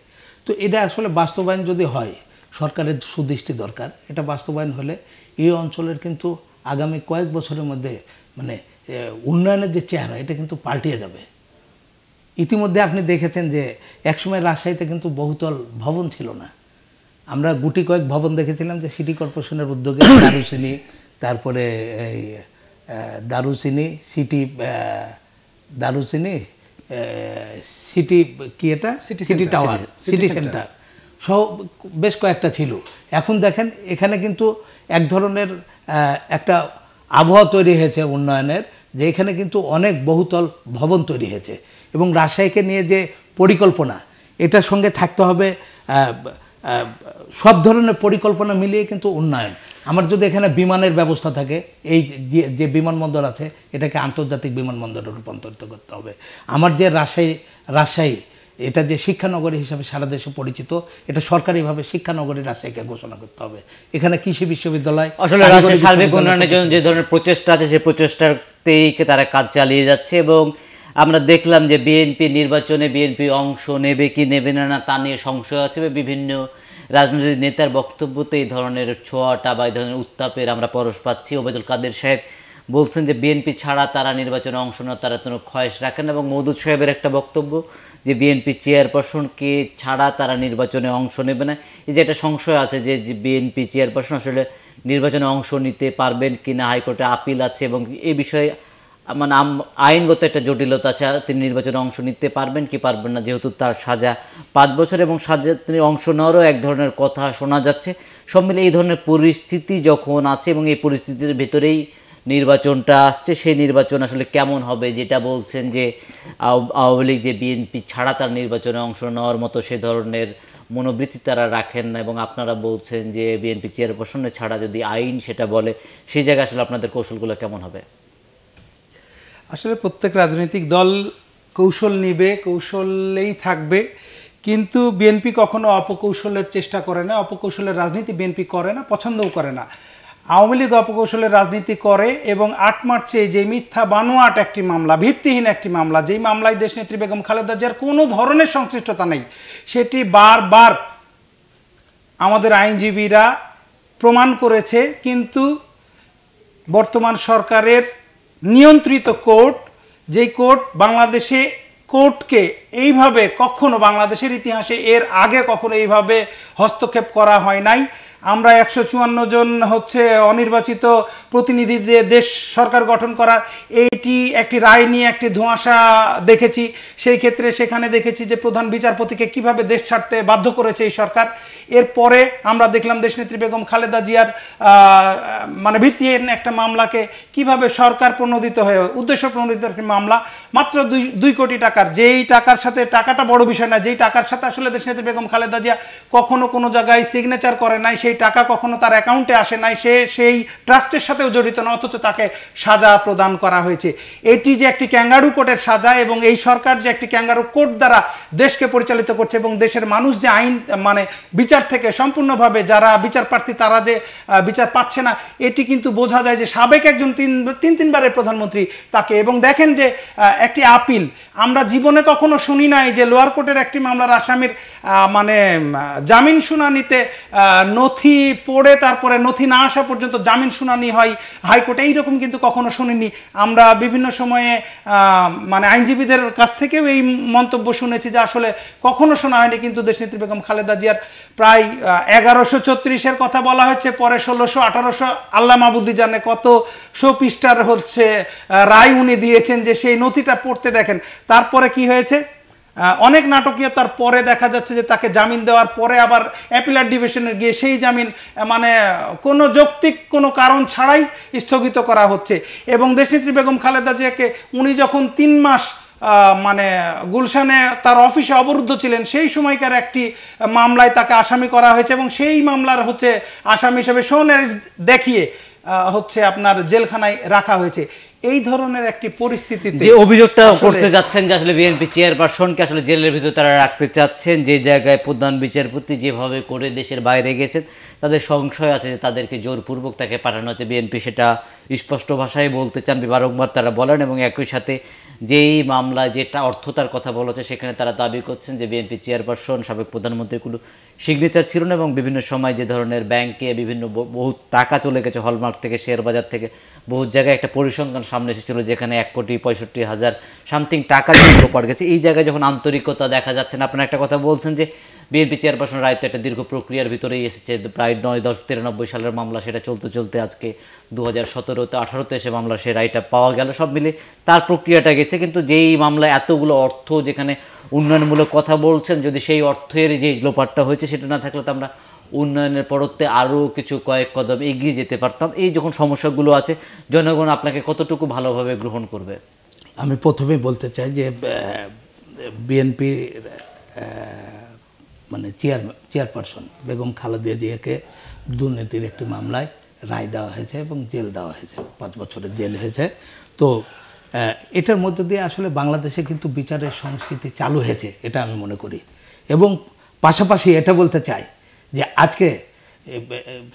তো এটা আসলে বাস্তবায়ন যদি হয় সরকারের সুদৃষ্টি দরকার এটা বাস্তবায়ন হলে এই অঞ্চলের কিন্তু আগামী কয়েক বছরের মধ্যে মানে উন্নয়নের যে চেহারা এটা কিন্তু পাল্টিয়ে যাবে ইতিমধ্যে আপনি দেখেছেন যে একসময় রাজশাহীতে কিন্তু বহুতল ভবন ছিল না আমরা গুটি কয়েক ভবন দেখেছিলাম যে সিটি কর্পোরেশনের উদ্যোগে (coughs) দারুচিনি তারপরে এই দারুচিনি সিটি দারুচিনি সিটি কি এটা city city tower city centre সহ বেশ কয়েকটা ছিল এখন দেখেন এখানে কিন্তু এক ধরনের একটা আবহাওয়া তৈরি হয়েছে উন্নয়নের যে এখানে কিন্তু অনেক বহুতল ভবন তৈরি হয়েছে এবং রাজশাহীকে নিয়ে যে পরিকল্পনা এটার সঙ্গে থাকতে হবে সব ধরনের পরিকল্পনা মিলিয়ে কিন্তু উন্নয়ন আমার যদি এখানে বিমানের ব্যবস্থা থাকে এই যে যে বিমানবন্দর আছে এটাকে আন্তর্জাতিক বিমানবন্দরে রূপান্তরিত করতে হবে আমার যে রাজশাহী রাজশাহী এটা যে শিক্ষানগরী হিসাবে সারা দেশে পরিচিত এটা সরকারিভাবে শিক্ষানগরী রাজশাহীকে ঘোষণা করতে হবে এখানে কৃষি বিশ্ববিদ্যালয় আসলে রাজশাহী সার্বিক উন্নয়নের জন্য যে ধরনের প্রচেষ্টা আছে সেই প্রচেষ্টাতেই তারা কাজ চালিয়ে যাচ্ছে এবং আমরা দেখলাম যে বিএনপি নির্বাচনে বিএনপি অংশ নেবে কি নেবে না না তা নিয়ে সংশয় আছে বিভিন্ন রাজনৈতিক নেতার বক্তব্যতে এই ধরনের ছোঁয়াটা বা এই ধরনের উত্তাপের আমরা পরশ পাচ্ছি ওবেদুল কাদের সাহেব বলছেন যে বিএনপি ছাড়া তারা নির্বাচনে অংশ নেওয়া তারা কোনো খয়েস রাখেন এবং মৌদুদ সাহেবের একটা বক্তব্য যে বিএনপি চেয়ারপারসনকে ছাড়া তারা নির্বাচনে অংশ নেবে না এই যে একটা সংশয় আছে যে বিএনপি চেয়ারপারসন আসলে নির্বাচনে অংশ নিতে পারবেন কি না হাইকোর্টে আপিল আছে এবং এই বিষয়ে মানে আইনগত একটা জটিলতা আছে তিনি নির্বাচনে অংশ নিতে পারবেন কি পারবেন না যেহেতু তার সাজা পাঁচ বছর এবং সাজা তিনি অংশ নেওয়ারও এক ধরনের কথা শোনা যাচ্ছে সব মিলে এই ধরনের পরিস্থিতি যখন আছে এবং এই পরিস্থিতির ভেতরেই নির্বাচনটা আসছে সেই নির্বাচন আসলে কেমন হবে যেটা বলছেন যে আওয়ামী লীগ যে বিএনপি ছাড়া তার নির্বাচনে অংশ নেওয়ার মতো সে ধরনের মনোবৃত্তি তারা রাখেন না এবং আপনারা বলছেন যে বিএনপি চেয়ারপারসনের ছাড়া যদি আইন সেটা বলে সেই জায়গায় আসলে আপনাদের কৌশলগুলো কেমন হবে আসলে প্রত্যেক রাজনৈতিক দল কৌশল নিবে কৌশলেই থাকবে কিন্তু বিএনপি কখনো অপকৌশলের চেষ্টা করে না অপকৌশলের রাজনীতি বিএনপি করে না পছন্দও করে না আওয়ামী লীগ অপকৌশলের রাজনীতি করে এবং আট মার্চে যে মিথ্যা বানোয়াট একটি মামলা ভিত্তিহীন একটি মামলা যেই মামলায় দেশনেত্রী বেগম খালেদা জিয়ার কোনো ধরনের সংশ্লিষ্টতা নেই সেটি বারবার আমাদের আইনজীবীরা প্রমাণ করেছে কিন্তু বর্তমান সরকারের নিয়ন্ত্রিত কোর্ট যেই কোর্ট বাংলাদেশে কোর্টকে এইভাবে কখনো বাংলাদেশের ইতিহাসে এর আগে কখনো এইভাবে হস্তক্ষেপ করা হয় নাই আমরা একশো চুয়ান্ন জন হচ্ছে অনির্বাচিত প্রতিনিধি দেশ সরকার গঠন করার এইটি একটি রায় নিয়ে একটি ধোঁয়াশা দেখেছি সেই ক্ষেত্রে সেখানে দেখেছি যে প্রধান বিচারপতিকে কিভাবে দেশ ছাড়তে বাধ্য করেছে এই সরকার এরপরে আমরা দেখলাম দেশনেত্রী বেগম খালেদা জিয়ার মানে ভিত্তিহীন একটা মামলাকে কিভাবে সরকার প্রণোদিত হয়ে উদ্দেশ্য প্রণোদিত একটি মামলা মাত্র দুই দুই কোটি টাকার যেই টাকার সাথে টাকাটা বড় বিষয় না যেই টাকার সাথে আসলে দেশনেত্রী বেগম খালেদা জিয়া কখনো কোনো জায়গায় সিগনেচার করে নাই সেই টাকা কখনো তার অ্যাকাউন্টে আসে নাই সে সেই ট্রাস্টের সাথেও জড়িত না অথচ তাকে সাজা প্রদান করা হয়েছে এটি যে একটি ক্যাঙ্গারু কোর্টের সাজা এবং এই সরকার যে একটি ক্যাঙ্গারু কোর্ট দ্বারা দেশকে পরিচালিত করছে এবং দেশের মানুষ যে আইন মানে বিচার থেকে সম্পূর্ণভাবে যারা বিচারপ্রার্থী তারা যে বিচার পাচ্ছে না এটি কিন্তু বোঝা যায় যে সাবেক একজন তিন তিন তিনবারের প্রধানমন্ত্রী তাকে এবং দেখেন যে একটি আপিল আমরা জীবনে কখনো শুনি নাই যে লোয়ার কোর্টের একটি মামলার আসামির মানে জামিন শুনানিতে নথি নথি পড়ে তারপরে নথি না আসা পর্যন্ত জামিন শুনানি হয় হাইকোর্টে এইরকম কিন্তু কখনো শুনিনি আমরা বিভিন্ন সময়ে মানে আইনজীবীদের কাছ থেকেও এই মন্তব্য শুনেছি যে আসলে কখনো শোনা হয়নি কিন্তু দেশনেত্রী বেগম খালেদা জিয়ার প্রায় এগারোশো ছত্রিশের কথা বলা হচ্ছে পরে ষোলোশো আঠারোশো আল্লা মাবুদ্দি জানে কত শো পৃষ্ঠার হচ্ছে রায় উনি দিয়েছেন যে সেই নথিটা পড়তে দেখেন তারপরে কি হয়েছে অনেক নাটকীয় তার পরে দেখা যাচ্ছে যে তাকে জামিন দেওয়ার পরে আবার অ্যাপিলার ডিভিশনে গিয়ে সেই জামিন মানে কোনো যৌক্তিক কোনো কারণ ছাড়াই স্থগিত করা হচ্ছে এবং দেশনেত্রী বেগম খালেদা জিয়াকে উনি যখন তিন মাস মানে গুলশানে তার অফিসে অবরুদ্ধ ছিলেন সেই সময়কার একটি মামলায় তাকে আসামি করা হয়েছে এবং সেই মামলার হচ্ছে আসামি হিসেবে সোনারিস দেখিয়ে হচ্ছে আপনার জেলখানায় রাখা হয়েছে এই ধরনের একটি পরিস্থিতিতে যে অভিযোগটা করতে যাচ্ছেন যে আসলে বিএনপি চেয়ারপারসনকে আসলে জেলের ভিতরে তারা রাখতে চাচ্ছেন যে জায়গায় প্রধান বিচারপতি যেভাবে করে দেশের বাইরে গেছেন তাদের সংশয় আছে যে তাদেরকে জোরপূর্বক তাকে পাঠানো হচ্ছে বিএনপি সেটা স্পষ্ট ভাষায় বলতে চান বারংবার তারা বলেন এবং একই সাথে যেই মামলা যেটা অর্থতার কথা বলা হচ্ছে সেখানে তারা দাবি করছেন যে বিএনপি চেয়ারপারসন সাবেক প্রধানমন্ত্রীর কোনো সিগনেচার ছিল না এবং বিভিন্ন সময় যে ধরনের ব্যাংকে বিভিন্ন বহু টাকা চলে গেছে হলমার্ক থেকে শেয়ার বাজার থেকে বহু জায়গায় একটা পরিসংখ্যান সামনে এসেছিলো যেখানে এক কোটি পঁয়ষট্টি হাজার সামথিং টাকা দিয়ে গেছে এই জায়গায় যখন আন্তরিকতা দেখা যাচ্ছে না আপনারা একটা কথা বলছেন যে বিএনপি চেয়ারপারসন রায় তো একটা দীর্ঘ প্রক্রিয়ার ভিতরেই এসেছে প্রায় নয় দশ তিরানব্বই সালের মামলা সেটা চলতে চলতে আজকে দু হাজার সতেরোতে আঠারোতে এসে মামলা সে রায়টা পাওয়া গেল সব মিলে তার প্রক্রিয়াটা গেছে কিন্তু যেই মামলা এতগুলো অর্থ যেখানে উন্নয়নমূলক কথা বলছেন যদি সেই অর্থের যে লোপাটটা হয়েছে সেটা না থাকলে তো আমরা উন্নয়নের পরত্বে আরও কিছু কয়েক কদম এগিয়ে যেতে পারতাম এই যখন সমস্যাগুলো আছে জনগণ আপনাকে কতটুকু ভালোভাবে গ্রহণ করবে আমি প্রথমে বলতে চাই যে বিএনপি মানে চেয়ার চেয়ারপারসন বেগম খালেদা জিয়াকে দুর্নীতির একটি মামলায় রায় দেওয়া হয়েছে এবং জেল দেওয়া হয়েছে পাঁচ বছরের জেল হয়েছে তো এটার মধ্যে দিয়ে আসলে বাংলাদেশে কিন্তু বিচারের সংস্কৃতি চালু হয়েছে এটা আমি মনে করি এবং পাশাপাশি এটা বলতে চাই যে আজকে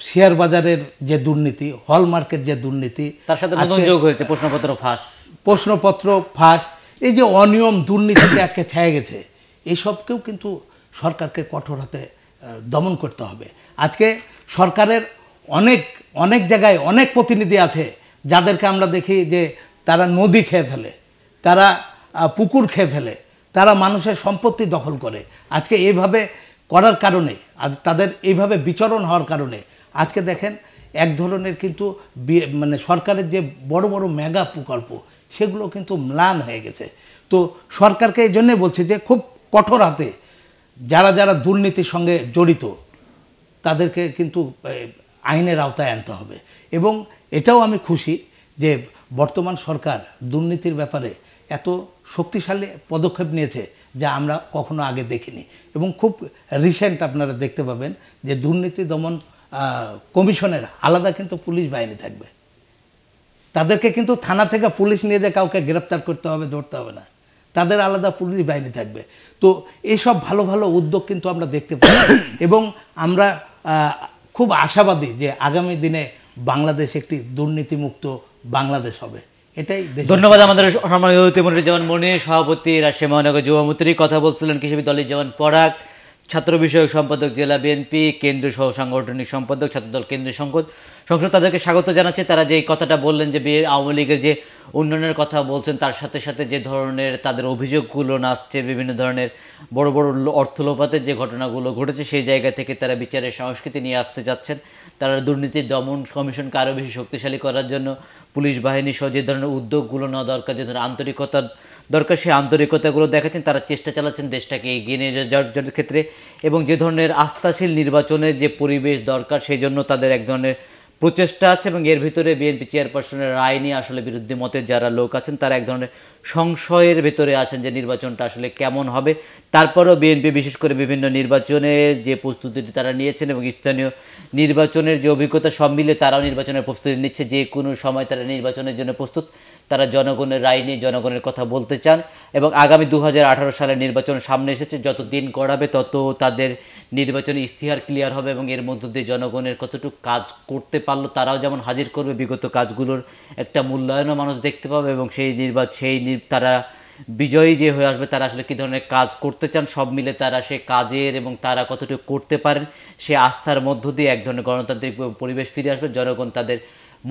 শেয়ার বাজারের যে দুর্নীতি হল মার্কেট যে দুর্নীতি তার সাথে যোগ হয়েছে প্রশ্নপত্র ফাঁস প্রশ্নপত্র ফাঁস এই যে অনিয়ম দুর্নীতিতে আজকে ছায় গেছে এইসবকেও কিন্তু সরকারকে কঠোর হাতে দমন করতে হবে আজকে সরকারের অনেক অনেক জায়গায় অনেক প্রতিনিধি আছে যাদেরকে আমরা দেখি যে তারা নদী খেয়ে ফেলে তারা পুকুর খেয়ে ফেলে তারা মানুষের সম্পত্তি দখল করে আজকে এইভাবে করার কারণে আর তাদের এইভাবে বিচরণ হওয়ার কারণে আজকে দেখেন এক ধরনের কিন্তু মানে সরকারের যে বড় বড় মেগা প্রকল্প সেগুলো কিন্তু ম্লান হয়ে গেছে তো সরকারকে এই জন্যে বলছে যে খুব কঠোর হাতে যারা যারা দুর্নীতির সঙ্গে জড়িত তাদেরকে কিন্তু আইনের আওতায় আনতে হবে এবং এটাও আমি খুশি যে বর্তমান সরকার দুর্নীতির ব্যাপারে এত শক্তিশালী পদক্ষেপ নিয়েছে যা আমরা কখনো আগে দেখিনি এবং খুব রিসেন্ট আপনারা দেখতে পাবেন যে দুর্নীতি দমন কমিশনের আলাদা কিন্তু পুলিশ বাহিনী থাকবে তাদেরকে কিন্তু থানা থেকে পুলিশ নিয়ে যে কাউকে গ্রেপ্তার করতে হবে ধরতে হবে না তাদের আলাদা পুলিশ বাহিনী থাকবে তো এইসব ভালো ভালো উদ্যোগ কিন্তু আমরা দেখতে পাই (coughs) এবং আমরা খুব আশাবাদী যে আগামী দিনে বাংলাদেশ একটি দুর্নীতিমুক্ত বাংলাদেশ হবে ধন্যবাদ আমাদের সম্মানিত তেমুরুজ্জামান মনে সভাপতি রাজশাহী মহানগর যুব কথা বলছিলেন কৃষি বিদ্যালয়ের জওয়ান পরাগ ছাত্র বিষয়ক সম্পাদক জেলা বিএনপি কেন্দ্র সহ সাংগঠনিক সম্পাদক ছাত্রদল কেন্দ্রীয় সংসদ সংসদ তাদেরকে স্বাগত জানাচ্ছে তারা যে কথাটা বললেন যে আওয়ামী লীগের যে উন্নয়নের কথা বলছেন তার সাথে সাথে যে ধরনের তাদের অভিযোগগুলো নাচছে বিভিন্ন ধরনের বড় বড় অর্থলোপাতের যে ঘটনাগুলো ঘটেছে সেই জায়গা থেকে তারা বিচারের সংস্কৃতি নিয়ে আসতে যাচ্ছেন তারা দুর্নীতি দমন কমিশনকে আরও বেশি শক্তিশালী করার জন্য পুলিশ বাহিনী সহ যে ধরনের উদ্যোগগুলো নেওয়া দরকার যে ধরনের আন্তরিকতার দরকার সেই আন্তরিকতাগুলো দেখাচ্ছেন তারা চেষ্টা চালাচ্ছেন দেশটাকে এগিয়ে নিয়ে যাওয়ার ক্ষেত্রে এবং যে ধরনের আস্থাশীল নির্বাচনের যে পরিবেশ দরকার সেই জন্য তাদের এক ধরনের প্রচেষ্টা আছে এবং এর ভিতরে বিএনপি চেয়ারপারসনের রায় নিয়ে আসলে বিরুদ্ধে মতের যারা লোক আছেন তারা এক ধরনের সংশয়ের ভেতরে আছেন যে নির্বাচনটা আসলে কেমন হবে তারপরেও বিএনপি বিশেষ করে বিভিন্ন নির্বাচনের যে প্রস্তুতিটি তারা নিয়েছেন এবং স্থানীয় নির্বাচনের যে অভিজ্ঞতা সব মিলে তারাও নির্বাচনের প্রস্তুতি নিচ্ছে যে কোনো সময় তারা নির্বাচনের জন্য প্রস্তুত তারা জনগণের রায় নিয়ে জনগণের কথা বলতে চান এবং আগামী দু সালের নির্বাচন সামনে এসেছে যত দিন করাবে তত তাদের নির্বাচন ইস্তিহার ক্লিয়ার হবে এবং এর মধ্য দিয়ে জনগণের কতটুকু কাজ করতে পারলো তারাও যেমন হাজির করবে বিগত কাজগুলোর একটা মূল্যায়নও মানুষ দেখতে পাবে এবং সেই নির্বাচন সেই তারা বিজয়ী যে হয়ে আসবে তারা আসলে কী ধরনের কাজ করতে চান সব মিলে তারা সে কাজের এবং তারা কতটুকু করতে পারেন সে আস্থার মধ্য দিয়ে এক ধরনের গণতান্ত্রিক পরিবেশ ফিরে আসবে জনগণ তাদের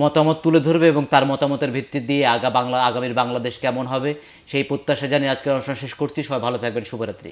মতামত তুলে ধরবে এবং তার মতামতের ভিত্তি দিয়ে আগা বাংলা আগামীর বাংলাদেশ কেমন হবে সেই প্রত্যাশা জানিয়ে আজকের অনুষ্ঠান শেষ করছি সবাই ভালো থাকবেন শুভরাত্রি